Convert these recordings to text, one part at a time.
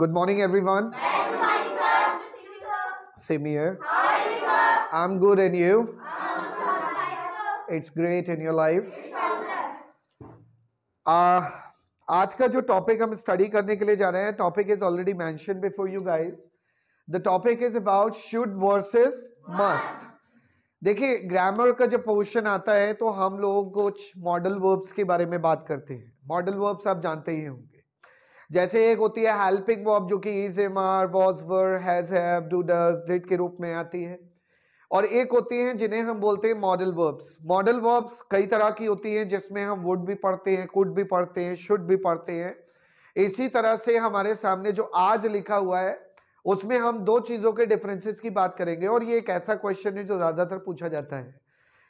Good morning, everyone. Good morning, sir. Same here. How I'm good, and you? It's great in your life. Uh, आज का जो topic हम study करने के लिए जा रहे हैं topic is already mention before you guys the topic is about should versus must देखिए ग्रामर का जब पोर्शन आता है तो हम लोग कुछ मॉडल वर्ब्स के बारे में बात करते हैं मॉडल वर्ब्स आप जानते ही होंगे जैसे एक होती है हेल्पिंग वर्ब जो कि is am are was were has have do does did के रूप में आती है और एक होती हैं जिन्हें हम बोलते हैं मॉडल वर्ब्स मॉडल वर्ब्स कई तरह की होती हैं जिसमें हम वुड भी पढ़ते हैं कुड भी पढ़ते हैं शुड भी पढ़ते हैं इसी तरह से हमारे सामने जो आज लिखा हुआ है उसमें हम दो चीज़ों के डिफरेंसेस की बात करेंगे और ये एक ऐसा क्वेश्चन है जो ज़्यादातर पूछा जाता है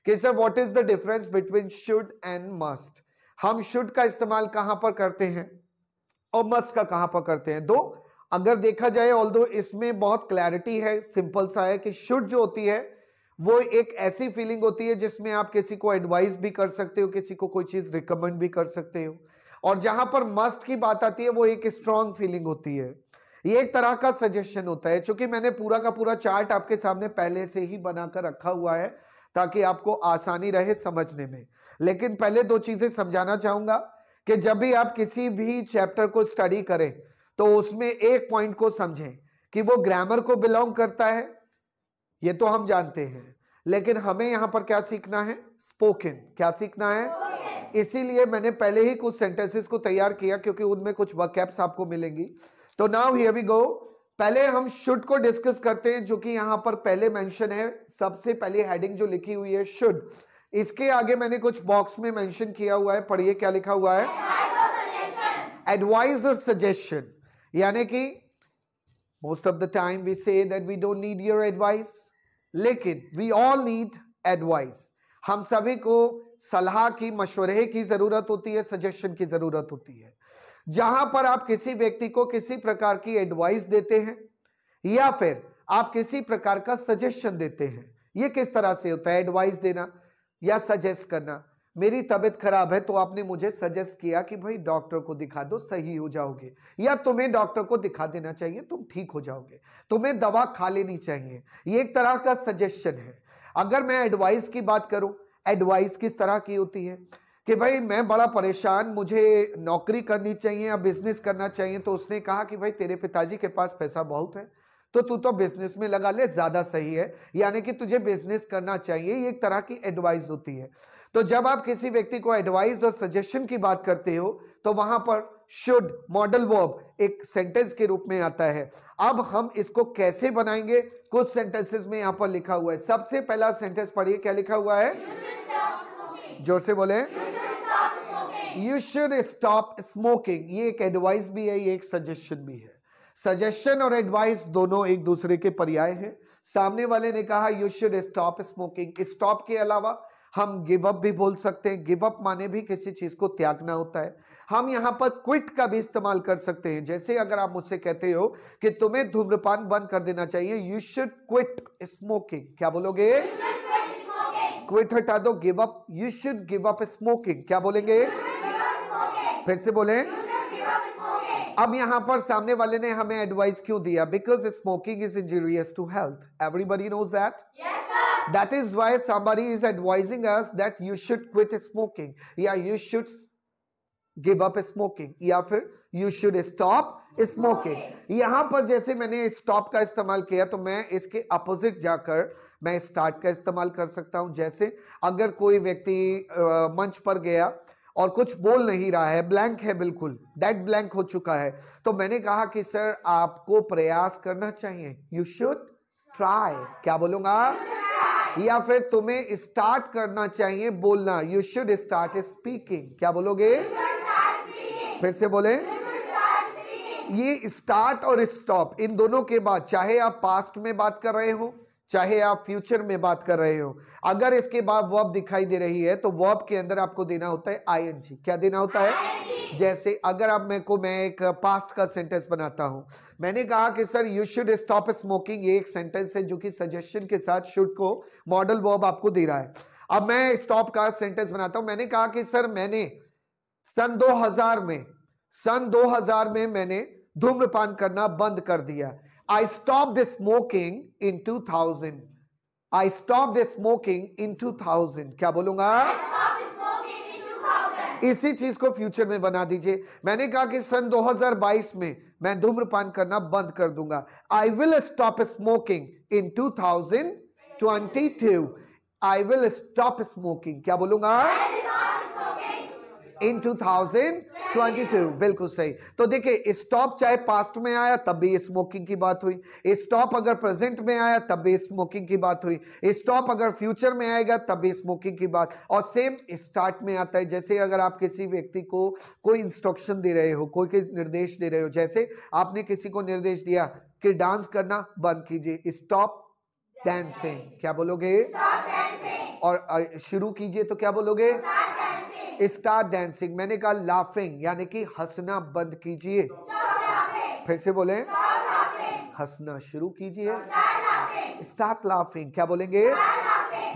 कि sir what is the difference between should and must हम शुड का इस्तेमाल कहां पर करते हैं और मस्ट का कहां पर करते हैं दो अगर देखा जाए ऑल इसमें बहुत क्लैरिटी है सिंपल सा है कि शुड जो होती है वो एक ऐसी फीलिंग होती है जिसमें आप किसी को एडवाइस भी कर सकते हो किसी को कोई चीज रिकमेंड भी कर सकते हो और जहां पर मस्त की बात आती है वो एक स्ट्रॉन्ग फीलिंग होती है ये एक तरह का सजेशन होता है क्योंकि मैंने पूरा का पूरा चार्ट आपके सामने पहले से ही बनाकर रखा हुआ है ताकि आपको आसानी रहे समझने में लेकिन पहले दो चीजें समझाना चाहूंगा कि जब भी आप किसी भी चैप्टर को स्टडी करें तो उसमें एक पॉइंट को समझें कि वो ग्रामर को बिलोंग करता है ये तो हम जानते हैं लेकिन हमें यहां पर क्या सीखना है स्पोकन क्या सीखना है इसीलिए मैंने पहले ही कुछ सेंटेंसेस को तैयार किया क्योंकि उनमें कुछ वर्कैप्स आपको मिलेंगी तो नाउ हियर वी गो पहले हम शुड को डिस्कस करते हैं जो कि यहां पर पहले मेंशन है सबसे पहले हेडिंग जो लिखी हुई है शुड इसके आगे मैंने कुछ बॉक्स में मेंशन किया हुआ है पढ़िए क्या लिखा हुआ है एडवाइजर सजेशन यानी कि most of the time we say that we don't need your advice लेकिन वी ऑल नीड एडवाइस हम सभी को सलाह की मशवरे की जरूरत होती है सजेशन की जरूरत होती है जहां पर आप किसी व्यक्ति को किसी प्रकार की एडवाइस देते हैं या फिर आप किसी प्रकार का सजेशन देते हैं ये किस तरह से होता है एडवाइस देना या सजेस्ट करना मेरी तबीयत खराब है तो आपने मुझे सजेस्ट किया कि भाई डॉक्टर को दिखा दो सही हो जाओगे या तुम्हें डॉक्टर को दिखा देना चाहिए तुम ठीक हो जाओगे तुम्हें दवा खा लेनी चाहिए ये एक तरह का सजेशन है अगर मैं एडवाइस की बात करूं एडवाइस किस तरह की होती है कि भाई मैं बड़ा परेशान मुझे नौकरी करनी चाहिए या बिजनेस करना चाहिए तो उसने कहा कि भाई तेरे पिताजी के पास पैसा बहुत है तो तू तो बिजनेस में लगा ले ज्यादा सही है यानी कि तुझे बिजनेस करना चाहिए ये एक तरह की एडवाइस होती है तो जब आप किसी व्यक्ति को एडवाइस और सजेशन की बात करते हो तो वहां पर शुड मॉडल वर्ब एक सेंटेंस के रूप में आता है अब हम इसको कैसे बनाएंगे कुछ सेंटेंसेस में यहां पर लिखा हुआ है सबसे पहला सेंटेंस पढ़िए क्या लिखा हुआ है जोर से बोले यू शुड स्टॉप स्मोकिंग ये एक एडवाइस भी है ये एक सजेशन भी है सजेशन और एडवाइस दोनों एक दूसरे के पर्याय हैं सामने वाले ने कहा you should stop smoking stop के अलावा हम गिव अप भी बोल सकते हैं गिव अप माने भी किसी चीज को त्यागना होता है हम यहाँ पर क्विट का भी इस्तेमाल कर सकते हैं जैसे अगर आप मुझसे कहते हो कि तुम्हें धूम्रपान बंद कर देना चाहिए यू शुड क्विट स्मोकिंग क्या बोलोगे क्विट हटा दो give up you should give up smoking क्या बोलेंगे फिर से बोले अब यहां पर सामने वाले ने हमें एडवाइस क्यों दिया because smoking is injurious to health everybody knows that that is why somebody is advising us that you should quit smoking या you should give up smoking या फिर यू शुड स्टॉप स्मोकिंग यहां पर जैसे मैंने stop का इस्तेमाल किया तो मैं इसके अपोजिट जाकर मैं स्टार्ट का इस्तेमाल कर सकता हूं जैसे अगर कोई व्यक्ति मंच पर गया और कुछ बोल नहीं रहा है ब्लैंक है बिल्कुल डेड ब्लैंक हो चुका है तो मैंने कहा कि सर आपको प्रयास करना चाहिए यू शुड ट्राई क्या बोलूंगा या फिर तुम्हें स्टार्ट करना चाहिए बोलना यू शुड स्टार्ट स्पीकिंग क्या बोलोगे फिर से बोले ये स्टार्ट और स्टॉप इन दोनों के बाद चाहे आप पास्ट में बात कर रहे हो चाहे आप फ्यूचर में बात कर रहे हो अगर इसके बाद वर्ब दिखाई दे रही है तो वर्ब के अंदर आपको देना होता है आईएनजी क्या देना होता है जैसे अगर आप मेरे को मैं एक पास्ट का सेंटेंस बनाता हूं मैंने कहा कि sir you should stop smoking ये एक सेंटेंस है जो कि सजेशन के साथ शुड को मॉडल वर्ब आपको दे रहा है अब मैं स्टॉप का सेंटेंस बनाता हूं मैंने कहा कि सर मैंने सन 2000 में सन 2000 में मैंने धूम्रपान करना बंद कर दिया I stopped smoking in 2000. I stopped smoking in 2000. क्या बोलूंगा इसी चीज को फ्यूचर में बना दीजिए मैंने कहा कि सन 2022 में मैं धूम्रपान करना बंद कर दूंगा I will stop smoking in 2022 I will stop smoking क्या बोलूंगा इन 2022 बिल्कुल सही तो देखिए स्टॉप चाहे पास्ट में आया तब भी स्मोकिंग की बात हुई स्टॉप अगर प्रेजेंट में आया तब भी स्मोकिंग की बात हुई स्टॉप अगर फ्यूचर में आएगा तब भी स्मोकिंग की बात और सेम स्टार्ट में आता है जैसे अगर आप किसी व्यक्ति को कोई इंस्ट्रक्शन दे रहे हो कोई निर्देश दे रहे हो जैसे आपने किसी को निर्देश दिया कि डांस करना बंद कीजिए स्टॉप डांसिंग क्या बोलोगे और शुरू कीजिए तो क्या बोलोगे स्टार डांसिंग मैंने कहा लाफिंग यानी कि हंसना बंद कीजिए फिर से बोले हंसना शुरू कीजिए स्टार्ट लाफिंग क्या बोलेंगे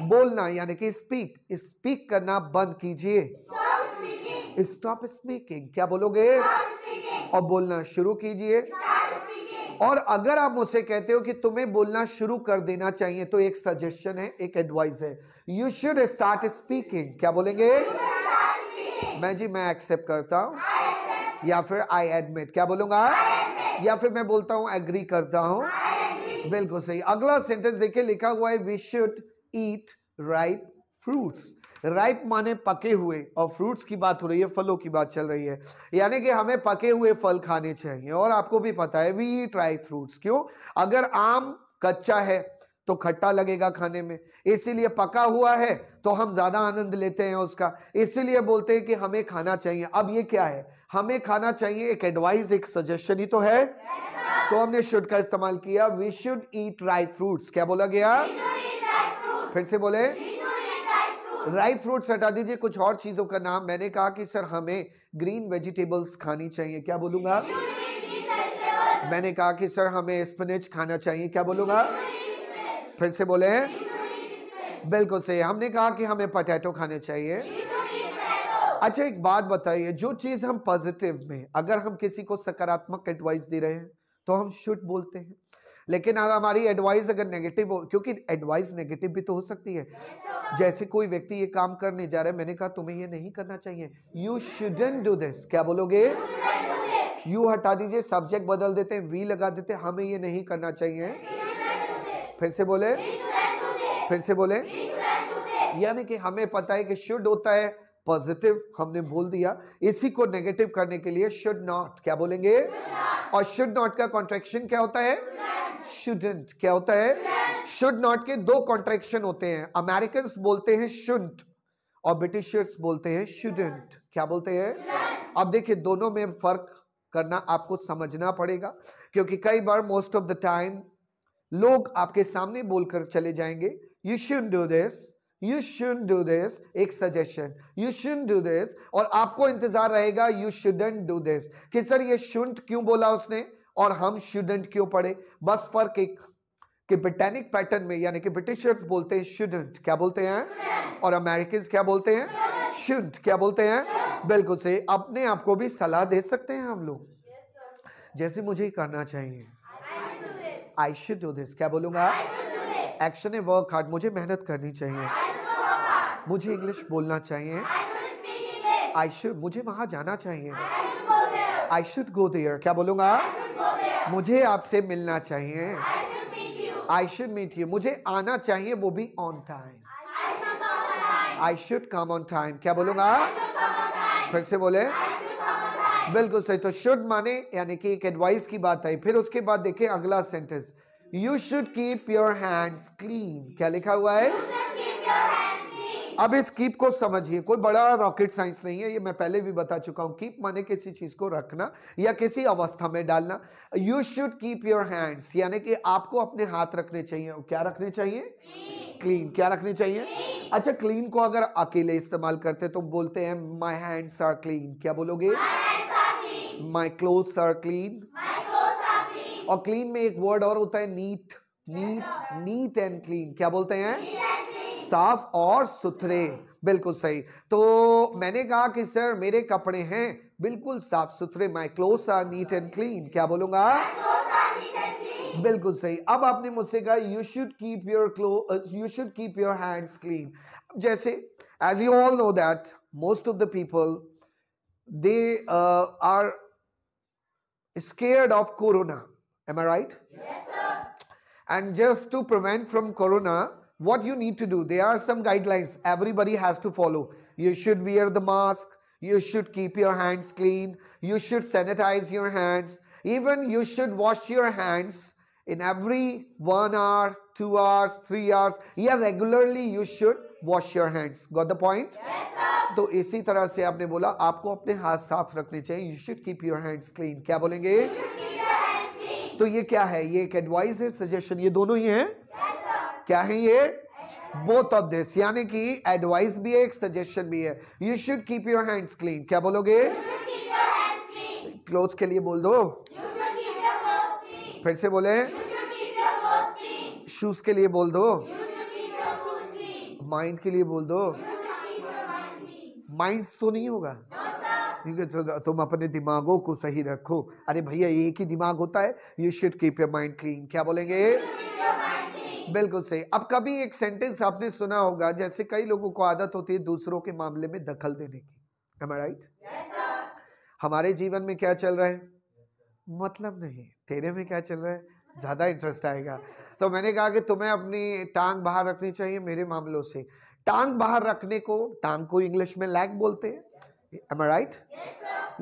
बोलना यानी कि स्पीक स्पीक करना बंद कीजिए स्टॉप स्पीकिंग क्या बोलोगे और बोलना शुरू कीजिए और अगर आप मुझसे कहते हो कि तुम्हें बोलना शुरू कर देना चाहिए तो एक सजेशन है एक एडवाइस है यू शुड स्टार्ट स्पीकिंग क्या बोलेंगे मैं जी मैं एक्सेप्ट करता हूँ या फिर आई एडमिट क्या बोलूंगा या फिर मैं बोलता हूँ एग्री करता हूँ बिल्कुल सही अगला सेंटेंस देखिए लिखा हुआ है we should eat ripe fruits ripe माने पके हुए और फ्रूट्स की बात हो रही है फलों की बात चल रही है यानी कि हमें पके हुए फल खाने चाहिए और आपको भी पता है वी ईट राइप फ्रूट्स क्यों अगर आम कच्चा है तो खट्टा लगेगा खाने में इसीलिए पका हुआ है तो हम ज़्यादा आनंद लेते हैं उसका इसीलिए बोलते हैं कि हमें खाना चाहिए अब ये क्या है हमें खाना चाहिए एक एडवाइस एक सजेशन ही तो है yes, तो हमने शुड का इस्तेमाल किया we should eat ripe fruits क्या बोला गया फिर से बोले राइट फ्रूट्स हटा दीजिए कुछ और चीज़ों का नाम मैंने कहा कि सर हमें ग्रीन वेजिटेबल्स खानी चाहिए क्या बोलूंगा मैंने कहा कि सर हमें स्पिनिच खाना चाहिए क्या बोलूंगा फिर से बोले बिल्कुल सही हमने कहा कि हमें पटेटो खाने चाहिए अच्छा एक बात बताइए जो चीज हम पॉजिटिव में अगर हम किसी को सकारात्मक एडवाइस दे रहे हैं तो हम शुड बोलते हैं लेकिन अब हमारी एडवाइस अगर नेगेटिव हो क्योंकि एडवाइस नेगेटिव भी तो हो सकती है जैसे कोई व्यक्ति ये काम करने जा रहा है मैंने कहा तुम्हें ये नहीं करना चाहिए यू शुडन डू दिस क्या बोलोगे यू हटा दीजिए सब्जेक्ट बदल देते हैं वी लगा देते हैं हमें ये नहीं करना चाहिए फिर से बोले फिर से बोले यानी कि हमें पता है कि शुड होता है पॉजिटिव हमने बोल दिया इसी को नेगेटिव करने के लिए शुड नॉट क्या बोलेंगे और शुड नॉट का कॉन्ट्रेक्शन क्या होता है शुडेंट क्या होता है शुड नॉट के दो कॉन्ट्रेक्शन होते हैं अमेरिकन बोलते हैं शुड और ब्रिटिशर्स बोलते हैं शुडेंट क्या बोलते हैं अब देखिए दोनों में फर्क करना आपको समझना पड़ेगा क्योंकि कई बार मोस्ट ऑफ द टाइम लोग आपके सामने बोलकर चले जाएंगे you should do this you should do this एक suggestion you should do this और आपको इंतजार रहेगा यू शुडेंट डू दिस कि सर ये शुंट क्यों बोला उसने और हम शुडेंट क्यों पढ़े बस फर्क एक कि ब्रिटेनिक पैटर्न में यानी कि ब्रिटिशर्स बोलते हैं शुडेंट क्या बोलते हैं और अमेरिकन क्या बोलते हैं शुड क्या बोलते हैं बिल्कुल से अपने आप को भी सलाह दे सकते हैं हम लोग yes, जैसे मुझे करना चाहिए आई शुड डू दिस क्या बोलूंगा एक्शन है वर्क हार्ड मुझे मेहनत करनी चाहिए मुझे इंग्लिश बोलना चाहिए आई शुड मुझे वहां जाना चाहिए आई शुड गो देयर क्या बोलूंगा मुझे आपसे मिलना चाहिए आई शुड मीट यू मुझे आना चाहिए वो भी on time I should come on time क्या बोलूंगा फिर से बोले बिल्कुल सही तो शुड माने यानी कि एक एडवाइस की बात आई फिर उसके बाद देखे अगला sentence you should keep your hands clean क्या लिखा हुआ है अब इस कीप को समझिए कोई बड़ा रॉकेट साइंस नहीं है ये मैं पहले भी बता चुका हूं कीप माने किसी चीज को रखना या किसी अवस्था में डालना you should keep your hands यानी कि आपको अपने हाथ रखने चाहिए क्या रखने चाहिए क्लीन क्या रखने चाहिए clean. अच्छा क्लीन को अगर अकेले इस्तेमाल करते तो बोलते हैं माई हैंड्स आर क्लीन क्या बोलोगे माई क्लोथ्स आर क्लीन और क्लीन में एक वर्ड और होता है neat neat neat and clean क्या बोलते हैं साफ और सुथरे बिल्कुल सही तो मैंने कहा कि सर मेरे कपड़े हैं बिल्कुल साफ सुथरे my cloth are neat and clean क्या बोलूंगा बिल्कुल सही अब आपने मुझसे कहा you should keep your cloth you should keep your hands clean जैसे as you all know that most of the people they are scared of corona Am I right? Yes, sir. And just to prevent from corona, what you need to do, there are some guidelines everybody has to follow. You should wear the mask. You should keep your hands clean. You should sanitize your hands. Even you should wash your hands in every one hour, two hours, three hours. Yeah, regularly you should wash your hands. Got the point? Yes, sir. तो इसी तरह से आपने बोला आपको अपने हाथ साफ रखने चाहिए You should keep your hands clean. क्या बोलेंगे तो ये क्या है ये एक एडवाइस है सजेशन ये दोनों ही हैं yes, क्या है ये बोथ ऑफ दिस यानी कि एडवाइस भी है एक सजेशन भी है you should keep your hands clean क्या बोलोगे क्लोथ के लिए बोल दो फिर से बोले शूज के लिए बोल दो माइंड के लिए बोल दो माइंड तो नहीं होगा क्योंकि तो, तुम अपने दिमागों को सही रखो अरे भैया एक ही दिमाग होता है you should keep your mind clean क्या बोलेंगे बिल्कुल सही अब कभी एक सेंटेंस आपने सुना होगा जैसे कई लोगों को आदत होती है दूसरों के मामले में दखल देने की एम राइट हमारे जीवन में क्या चल रहा है मतलब नहीं तेरे में क्या चल रहा है ज़्यादा इंटरेस्ट आएगा तो मैंने कहा कि तुम्हें अपनी टांग बाहर रखनी चाहिए मेरे मामलों से टांग बाहर रखने को टांग को इंग्लिश में लैग बोलते हैं एम आई राइट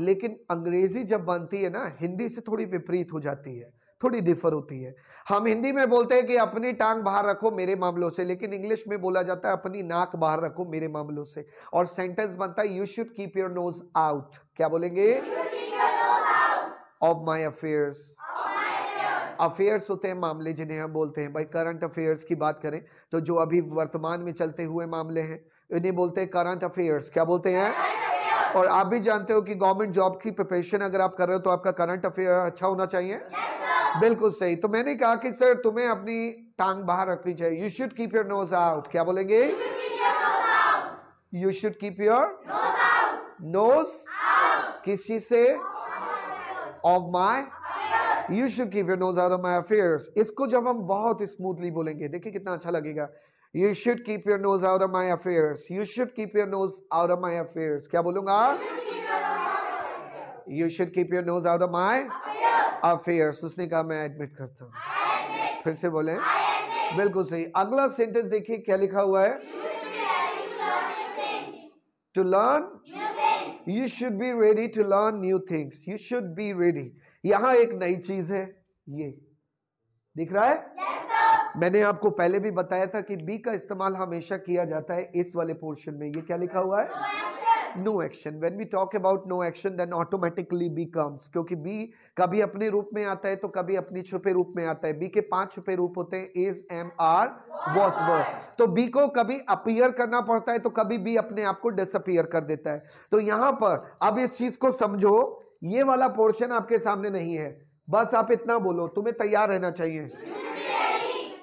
लेकिन अंग्रेजी जब बनती है ना हिंदी से थोड़ी विपरीत हो जाती है थोड़ी डिफर होती है हम हिंदी में बोलते हैं कि अपनी टांग बाहर रखो मेरे मामलों से लेकिन इंग्लिश में बोला जाता है अपनी नाक बाहर रखो मेरे मामलों से और सेंटेंस बनता है you should keep your nose out क्या बोलेंगे ऑफ माई अफेयर्स अफेयर्स होते हैं मामले जिन्हें हम बोलते हैं भाई करंट अफेयर्स की बात करें तो जो अभी वर्तमान में चलते हुए मामले हैं इन्हें बोलते हैं करंट अफेयर्स क्या बोलते हैं और आप भी जानते हो कि गवर्नमेंट जॉब की प्रिपरेशन अगर आप कर रहे हो तो आपका करंट अफेयर अच्छा होना चाहिए yes, बिल्कुल सही तो मैंने कहा कि सर तुम्हें अपनी टांग बाहर रखनी चाहिए you should keep your nose out क्या बोलेंगे you should keep your nose चीज से of my you should keep your nose out of my affair इसको जब हम बहुत स्मूथली बोलेंगे देखिए कितना अच्छा लगेगा you should keep your nose out of my affairs you should keep your nose out of my affairs क्या बोलूंगा you should keep your nose out of my affairs उसने कहा मैं एडमिट करता हूँ फिर से बोले बिल्कुल सही अगला सेंटेंस देखिए क्या लिखा हुआ है to learn you should be ready to learn new things you should be ready यहां एक नई चीज है ये दिख रहा है yes. मैंने आपको पहले भी बताया था कि बी का इस्तेमाल हमेशा किया जाता है इस वाले पोर्शन में ये क्या लिखा हुआ है no action when we talk about no action then automatically be comes क्योंकि बी कभी अपने रूप में आता है तो कभी अपने छुपे रूप में आता है बी के पांच छुपे रूप होते हैं is am are was were तो बी को कभी अपियर करना पड़ता है तो कभी बी अपने आप को डिसअपियर कर देता है तो यहां पर अब इस चीज को समझो ये वाला पोर्शन आपके सामने नहीं है बस आप इतना बोलो तुम्हें तैयार रहना चाहिए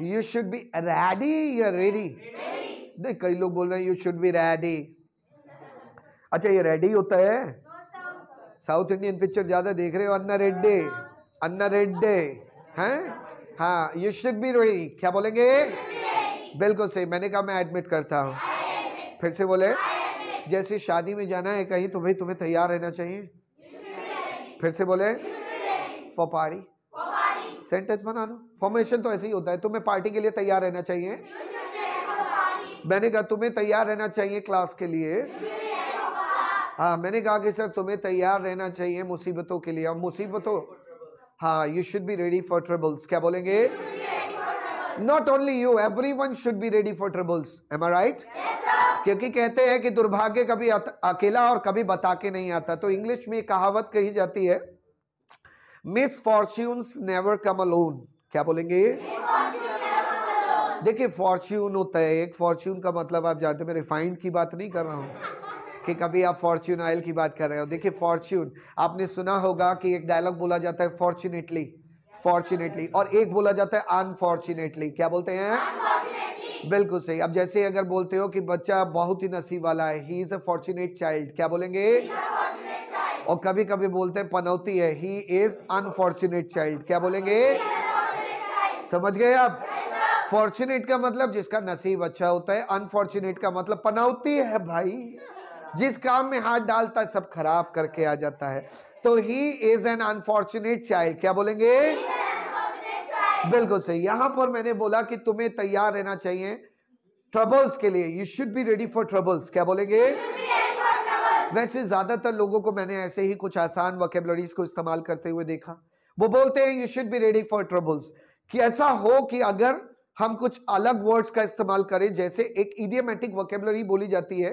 यू शुड बी रेडी या रेडी नहीं कई लोग बोल रहे हैं यू शुड बी रेडी अच्छा ये रेडी होता है साउथ इंडियन पिक्चर ज्यादा देख रहे हो अन्ना रेड्डे अन्ना रेड्डे हैं हाँ यू शुड बी रेडी क्या बोलेंगे बिल्कुल सही मैंने कहा मैं एडमिट करता हूँ फिर से बोले जैसे शादी में जाना है कहीं तो भाई तुम्हें तैयार रहना चाहिए फिर से बोले फॉर सेंटेंस बना दो फॉर्मेशन तो ऐसे ही होता है तुम्हें पार्टी के लिए तैयार रहना चाहिए मैंने कहा तुम्हें तैयार रहना चाहिए क्लास के लिए हाँ मैंने कहा कि सर तुम्हें तैयार रहना चाहिए मुसीबतों के लिए और मुसीबतों हाँ you should be ready for troubles क्या बोलेंगे not only you everyone should be ready for troubles am I right क्योंकि कहते हैं कि दुर्भाग्य कभी अकेला और कभी बता के नहीं आता तो इंग्लिश में कहावत कही जाती है misfortune never come alone क्या बोलेंगे देखिए फॉर्च्यून होता है एक फॉर्च्यून का मतलब आप जानते हैं मैं रिफाइंड की बात नहीं कर रहा हूँ कि कभी आप फॉर्च्यून ऑयल की बात कर रहे हो देखिए फॉर्च्यून आपने सुना होगा कि एक डायलॉग बोला जाता है फॉर्चुनेटली फॉर्चुनेटली और एक बोला जाता है अनफॉर्चुनेटली क्या बोलते हैं बिल्कुल सही अब जैसे अगर बोलते हो कि बच्चा बहुत ही नसीब वाला है he is a fortunate child क्या बोलेंगे और कभी कभी बोलते हैं पनौती है ही इज अनफॉर्चुनेट चाइल्ड क्या बोलेंगे समझ गए आप फॉर्चुनेट का मतलब जिसका नसीब अच्छा होता है अनफॉर्चुनेट का मतलब पनौती है भाई जिस काम में हाथ डालता है सब खराब करके आ जाता है तो he is an unfortunate child क्या बोलेंगे बिल्कुल सही यहां पर मैंने बोला कि तुम्हें तैयार रहना चाहिए ट्रबल्स के लिए you should be ready for troubles क्या बोलेंगे वैसे ज्यादातर लोगों को मैंने ऐसे ही कुछ आसान वकेबलरीज को इस्तेमाल करते हुए देखा वो बोलते हैं you should be ready for troubles कि ऐसा हो कि अगर हम कुछ अलग वर्ड्स का इस्तेमाल करें जैसे एक इडियोमेटिक वोकेबलरी बोली जाती है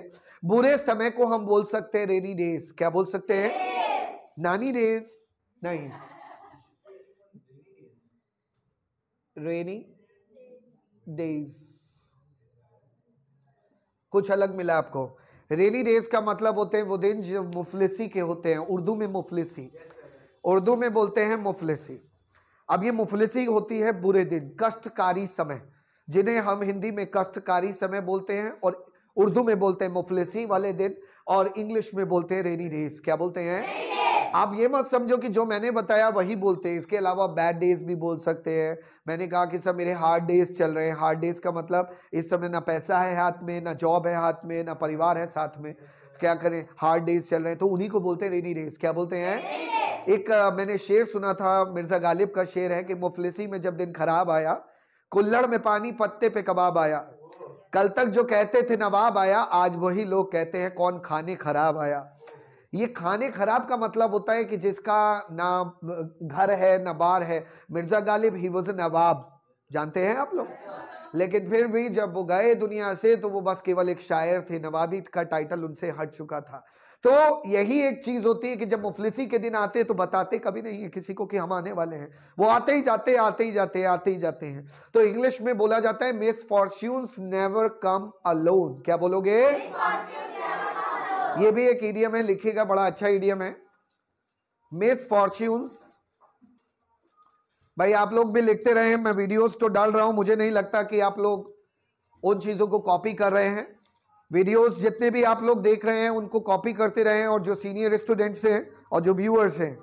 बुरे समय को हम बोल सकते हैं रेनी डेज क्या बोल सकते हैं नानी डेज नहीं रेनी डेज कुछ अलग मिला आपको रेनी डेज का मतलब होते हैं वो दिन जो मुफलिसी के होते हैं उर्दू में मुफलिसी उर्दू में बोलते हैं मुफलिसी अब ये मुफलिसी होती है बुरे दिन कष्टकारी समय जिन्हें हम हिंदी में कष्टकारी समय बोलते हैं और उर्दू में बोलते हैं मुफलिसी वाले दिन और इंग्लिश में बोलते हैं रेनी डेज क्या बोलते हैं आप ये मत समझो कि जो मैंने बताया वही बोलते हैं इसके अलावा बैड डेज भी बोल सकते हैं मैंने कहा कि सर मेरे हार्ड डेज चल रहे हैं हार्ड डेज का मतलब इस समय ना पैसा है हाथ में ना जॉब है हाथ में ना परिवार है साथ में क्या करें हार्ड डेज चल रहे हैं तो उन्हीं को बोलते हैं रेनी डेज क्या बोलते हैं एक मैंने शेर सुना था मिर्जा गालिब का शेर है कि मुफलिसी में जब दिन खराब आया कुल्लड़ में पानी पत्ते पे कबाब आया कल तक जो कहते थे नवाब आया आज वही लोग कहते हैं कौन खाने खराब आया ये खाने खराब का मतलब होता है कि जिसका ना घर है ना बार है मिर्जा गालिब ही वॉज नवाब जानते हैं आप लोग लेकिन फिर भी जब वो गए दुनिया से तो वो बस केवल एक शायर थे नवाबी का टाइटल उनसे हट चुका था तो यही एक चीज होती है कि जब मुफलिसी के दिन आते तो बताते कभी नहीं है किसी को कि हम आने वाले हैं वो आते ही जाते आते ही जाते आते ही जाते हैं तो इंग्लिश में बोला जाता है misfortune never come alone क्या बोलोगे ये भी एक ईडियम है लिखेगा बड़ा अच्छा ईडियम है मिस फॉर्च्यून्स भाई आप लोग भी लिखते रहे हैं मैं वीडियोस तो डाल रहा हूं मुझे नहीं लगता कि आप लोग उन चीजों को कॉपी कर रहे हैं वीडियोस जितने भी आप लोग देख रहे हैं उनको कॉपी करते रहे हैं और जो सीनियर स्टूडेंट्स हैं और जो व्यूअर्स हैं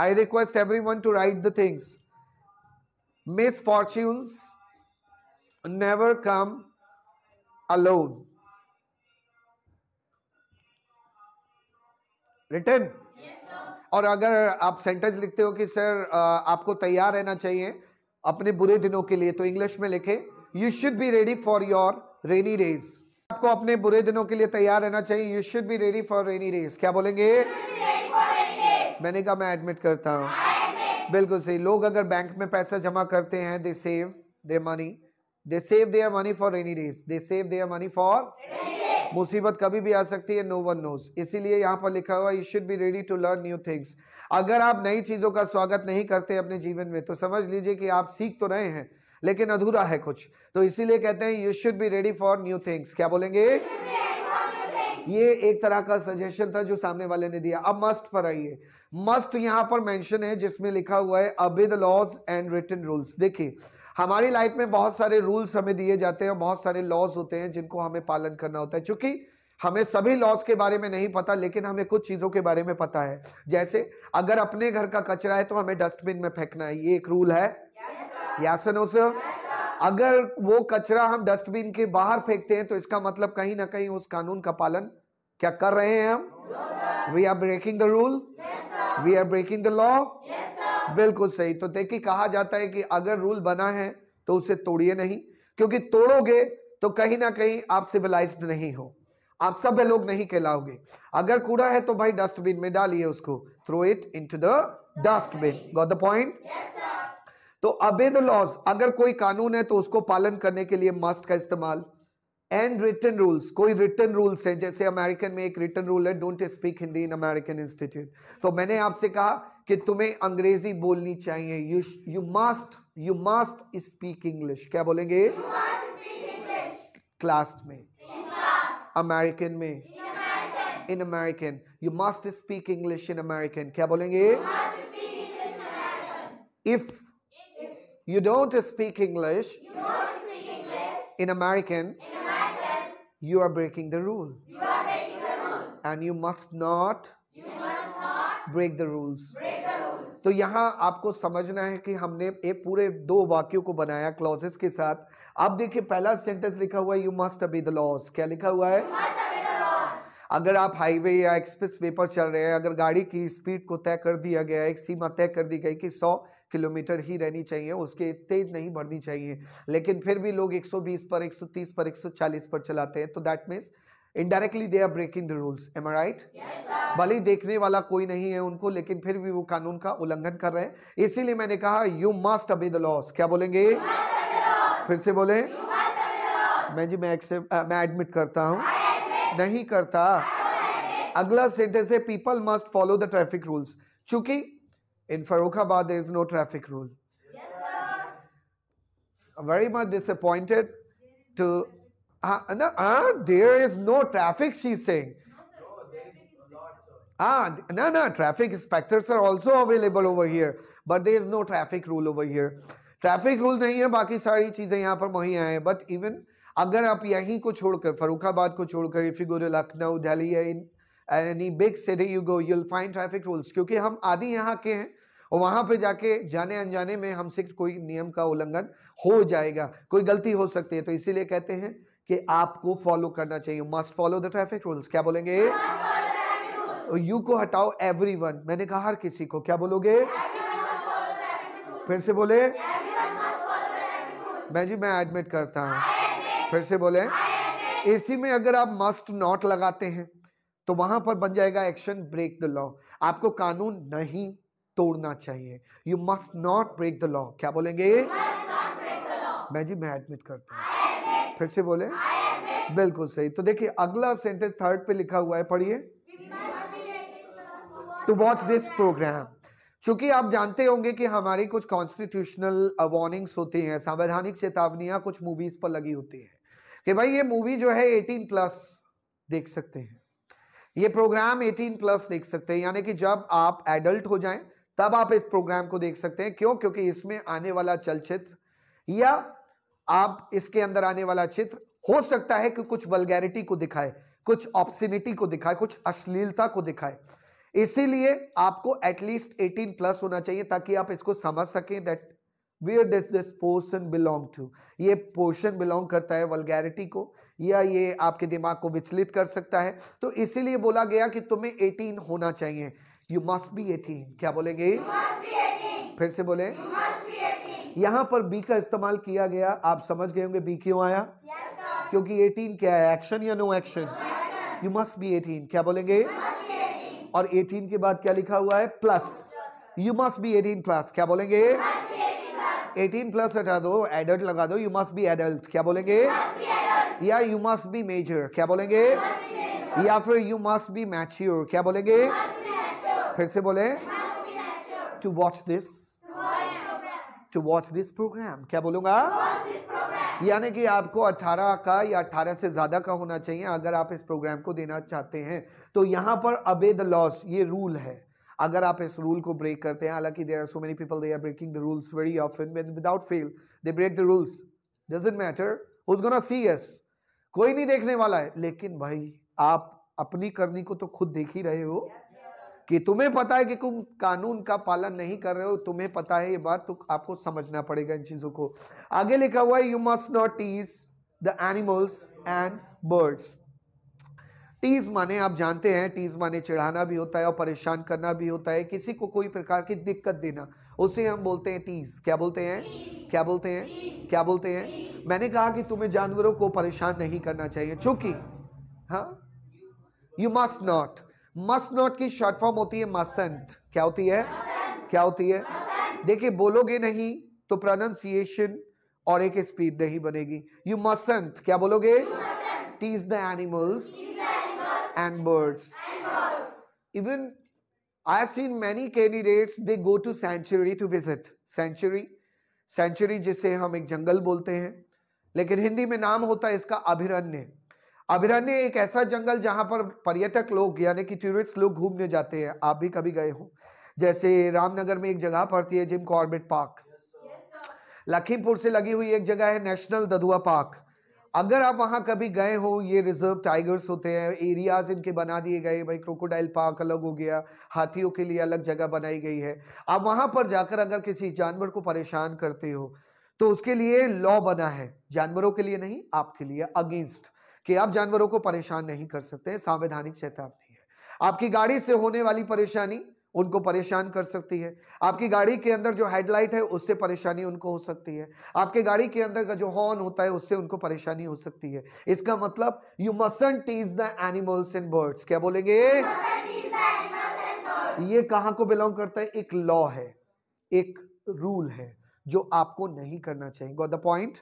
I request every one to write the things misfortunes never come alone return और अगर आप सेंटेंस लिखते हो कि सर आपको तैयार रहना चाहिए अपने बुरे दिनों के लिए तो इंग्लिश में लिखे you should be ready for your rainy days आपको अपने बुरे दिनों के लिए तैयार रहना चाहिए you should be ready for rainy days क्या बोलेंगे मैंने कहा मैं एडमिट करता हूँ बिल्कुल सही लोग अगर बैंक में पैसा जमा करते हैं they save the money they save their money for rainy days they save their money for मुसीबत कभी भी आ सकती है नो वन नोज इसीलिए यहाँ पर लिखा हुआ you should be ready to learn new things अगर आप नई चीज़ों का स्वागत नहीं करते अपने जीवन में तो समझ लीजिए कि आप सीख तो रहे हैं लेकिन अधूरा है कुछ तो इसीलिए कहते हैं you should be ready for new things क्या बोलेंगे ये एक तरह का सजेशन था जो सामने वाले ने दिया अब मस्ट पर आइए मस्ट यहां पर मेंशन है जिसमें लिखा हुआ है obey the laws and written rules देखिए हमारी लाइफ में बहुत सारे रूल्स हमें दिए जाते हैं बहुत सारे लॉज होते हैं जिनको हमें पालन करना होता है चूंकि हमें सभी लॉज के बारे में नहीं पता लेकिन हमें कुछ चीज़ों के बारे में पता है जैसे अगर अपने घर का कचरा है तो हमें डस्टबिन में फेंकना है ये एक रूल है yes, सर अगर वो कचरा हम डस्टबिन के बाहर फेंकते हैं तो इसका मतलब कहीं ना कहीं उस कानून का पालन क्या कर रहे हैं हम we are breaking the rule we are breaking the law बिल्कुल सही तो देखिए कहा जाता है कि अगर रूल बना है तो उसे तोड़िए नहीं क्योंकि तोड़ोगे तो कहीं ना कहीं आप सिविलाइज नहीं हो आप सब लोग नहीं कहलाओगे अगर कूड़ा है तो भाई डस्टबिन में डालिए उसको throw it into the dustbin got the point तो अबे द लॉज अगर कोई कानून है तो उसको पालन करने के लिए मस्ट का इस्तेमाल एंड रिटर्न रूल्स कोई रिटर्न रूल्स है जैसे अमेरिकन में एक रिटर्न रूल है don't speak Hindi in American institute तो मैंने आपसे कहा कि तुम्हें अंग्रेजी बोलनी चाहिए you you must you must speak English क्या बोलेंगे क्लास में अमेरिकन में in American you must speak English in American क्या बोलेंगे if you don't speak English in American you are breaking the rule and you must not break the rules तो यहाँ आपको समझना है कि हमने एक पूरे दो वाक्यों को बनाया क्लॉजेस के साथ आप देखिए पहला सेंटेंस लिखा हुआ है you must obey the laws क्या लिखा हुआ है अगर आप हाईवे या एक्सप्रेस वे पर चल रहे हैं अगर गाड़ी की स्पीड को तय कर दिया गया एक सीमा तय कर दी गई कि 100 किलोमीटर ही रहनी चाहिए उसके तेज नहीं बढ़नी चाहिए लेकिन फिर भी लोग 120 पर 130 पर 140 पर चलाते हैं तो that means indirectly they are breaking the rules am I right भले देखने वाला कोई नहीं है उनको लेकिन फिर भी वो कानून का उल्लंघन कर रहे हैं इसीलिए मैंने कहा you must obey the laws क्या बोलेंगे फिर से बोले मैं जी मैं एक्सेप्ट मैं एडमिट करता हूँ नहीं करता अगला सेंटेंस है people must follow the traffic rules चूंकि in Farrukhabad is no traffic rule very much disappointed to Ah, Uh, no, uh, there is no traffic, she's saying. Ah, no, no, traffic inspectors are also available over here, but there is no traffic rule over here. Traffic rule नहीं है बाकी सारी चीज़ें यहाँ पर मुहैया हैं but even अगर आप यहीं को छोड़कर फरुखाबाद को छोड़कर if you go to Lucknow Delhi in any big city you go you'll find traffic rules क्योंकि हम आदि यहाँ के हैं और वहाँ पे जाके जाने अनजाने में हमसे कोई नियम का उल्लंघन हो जाएगा कोई गलती हो सकती है तो इसीलिए कहते हैं कि आपको फॉलो करना चाहिए must follow the traffic rules क्या बोलेंगे यू को हटाओ एवरी वन मैंने कहा हर किसी को क्या बोलोगे फिर से बोले मैं जी मैं एडमिट करता हूं फिर से बोले एसी में अगर आप मस्ट नॉट लगाते हैं तो वहां पर बन जाएगा एक्शन ब्रेक द लॉ आपको कानून नहीं तोड़ना चाहिए you must not break the law क्या बोलेंगे मैं जी मैं एडमिट करता हूँ फिर से बोले बिल्कुल सही तो देखिए अगला सेंटेंस थर्ड पे लिखा हुआ है पढ़िए टू वॉच दिस प्रोग्राम चूंकि आप जानते होंगे कि हमारी कुछ कॉन्स्टिट्यूशनल वार्निंग्स होती हैं संवैधानिक चेतावनियां कुछ मूवीज पर लगी होती हैं कि भाई ये मूवी जो है 18 प्लस देख सकते हैं ये प्रोग्राम 18 प्लस देख सकते हैं यानी कि जब आप एडल्ट हो जाएं तब आप इस प्रोग्राम को देख सकते हैं क्यों क्योंकि इसमें आने वाला चलचित्र या आप इसके अंदर आने वाला चित्र हो सकता है कि कुछ वलगैरिटी को दिखाए कुछ ऑप्सिनिटी को दिखाए कुछ अश्लीलता को दिखाए इसीलिए आपको एटलीस्ट 18 प्लस होना चाहिए ताकि आप इसको समझ सकें that where does this portion belong to ये पोर्शन बिलोंग करता है वलगैरिटी को या ये आपके दिमाग को विचलित कर सकता है तो इसीलिए बोला गया कि तुम्हें एटीन होना चाहिए यू मस्ट बी एटीन क्या बोलेंगे फिर से बोले यहां पर बी का इस्तेमाल किया गया आप समझ गए होंगे बी क्यों आया yes, क्योंकि 18 क्या है एक्शन या no action you must be 18 क्या बोलेंगे और 18 के बाद क्या लिखा हुआ है plus you must be 18 plus क्या बोलेंगे 18 प्लस हटा दो एडल्ट लगा दो यू मस्ट बी एडल्ट क्या बोलेंगे या यू मस्ट बी मेजर क्या बोलेंगे या फिर यू मस्ट बी मैच्योर क्या बोलेंगे फिर से बोले to watch this to watch this programme क्या बोलूंगा यानी कि आपको 18 का या 18 से ज्यादा का होना चाहिए अगर आप इस प्रोग्राम को देना चाहते हैं तो यहाँ पर अबे द लॉस ये रूल है अगर आप इस रूल को ब्रेक करते हैं हालांकि there are so many people they are breaking the rules very often without fail they break the rules doesn't matter gonna see yes कोई नहीं देखने वाला है लेकिन भाई आप अपनी करनी को तो खुद देख ही रहे हो yes. कि तुम्हें पता है कि तुम कानून का पालन नहीं कर रहे हो तुम्हें पता है ये बात तो आपको समझना पड़ेगा इन चीजों को आगे लिखा हुआ है you must not tease the animals and birds tease माने आप जानते हैं टीज माने चिढ़ाना भी होता है और परेशान करना भी होता है किसी को कोई प्रकार की दिक्कत देना उसे हम बोलते हैं टीज क्या बोलते हैं क्या बोलते हैं क्या बोलते हैं मैंने कहा कि तुम्हें जानवरों को परेशान नहीं करना चाहिए चूंकि हाँ you must not must not की शॉर्ट फॉर्म होती है मसंट क्या होती है क्या होती है देखिए बोलोगे नहीं तो प्रोनाउंसिएशन और एक स्पीड नहीं बनेगी यू मसंट क्या बोलोगे tease the animals and birds even I have seen many candidates they go to sanctuary to visit sanctuary sanctuary जिसे हम एक जंगल बोलते हैं लेकिन हिंदी में नाम होता है इसका अभिरण्य अभिरण्य एक ऐसा जंगल जहां पर पर्यटक लोग यानी कि टूरिस्ट लोग घूमने जाते हैं आप भी कभी गए हो जैसे रामनगर में एक जगह पड़ती है जिम कॉर्बेट पार्क लखीमपुर से लगी हुई एक जगह है नेशनल ददुआ पार्क अगर आप वहां कभी गए हो ये रिजर्व टाइगर्स होते हैं एरियाज इनके बना दिए गए भाई क्रोकोडाइल पार्क अलग हो गया हाथियों के लिए अलग जगह बनाई गई है आप वहां पर जाकर अगर किसी जानवर को परेशान करते हो तो उसके लिए लॉ बना है जानवरों के लिए नहीं आपके लिए अगेंस्ट कि आप जानवरों को परेशान नहीं कर सकते संवैधानिक चेतावनी है आपकी गाड़ी से होने वाली परेशानी उनको परेशान कर सकती है आपकी गाड़ी के अंदर जो हेडलाइट है उससे परेशानी उनको हो सकती है आपके गाड़ी के अंदर का जो हॉर्न होता है उससे उनको परेशानी हो सकती है इसका मतलब you mustn't tease the animals and birds क्या बोलेंगे ये कहां को बिलोंग करता है एक लॉ है एक रूल है जो आपको नहीं करना चाहिए गॉट द पॉइंट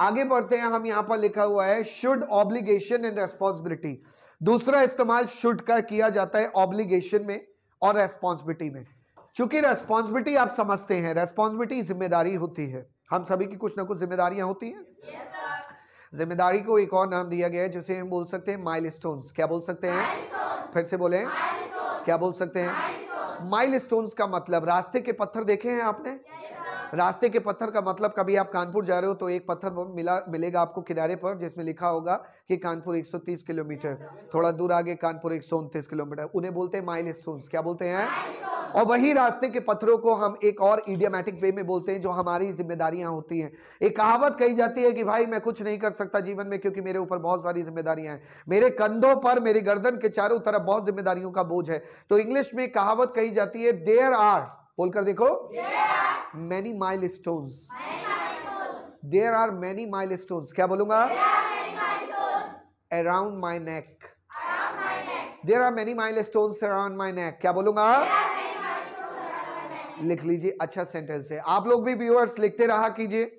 आगे बढ़ते हैं हम यहां पर लिखा हुआ है शुड ऑब्लिगेशन एंड रेस्पॉन्सिबिलिटी दूसरा इस्तेमाल शुड का किया जाता है ऑब्लिगेशन में और रेस्पॉन्सिबिलिटी में चूंकि रेस्पॉन्सिबिलिटी आप समझते हैं रेस्पॉन्सिबिलिटी जिम्मेदारी होती है हम सभी की कुछ ना कुछ जिम्मेदारियां होती हैं yes, जिम्मेदारी को एक और नाम दिया गया है जिसे हम बोल सकते हैं माइल क्या बोल सकते हैं फिर से बोले क्या बोल सकते हैं माइल का मतलब रास्ते के पत्थर देखे हैं आपने yes, रास्ते के पत्थर का मतलब कभी आप कानपुर जा रहे हो तो एक पत्थर मिला मिलेगा आपको किनारे पर जिसमें लिखा होगा कि कानपुर 130 किलोमीटर थोड़ा दूर आगे कानपुर एक किलोमीटर उन्हें बोलते हैं माइल क्या बोलते हैं और वही रास्ते के पत्थरों को हम एक और इडियामेटिक वे में बोलते हैं जो हमारी जिम्मेदारियां होती हैं एक कहावत कही जाती है कि भाई मैं कुछ नहीं कर सकता जीवन में क्योंकि मेरे ऊपर बहुत सारी जिम्मेदारियां हैं मेरे कंधों पर मेरी गर्दन के चारों तरफ बहुत जिम्मेदारियों का बोझ है तो इंग्लिश में कहावत कही जाती है देयर आर बोलकर देखो many milestone there are many milestone क्या बोलूंगा around my neck there are many milestone around my neck क्या बोलूंगा लिख लीजिए अच्छा सेंटेंस है आप लोग भी व्यूअर्स लिखते रहा कीजिए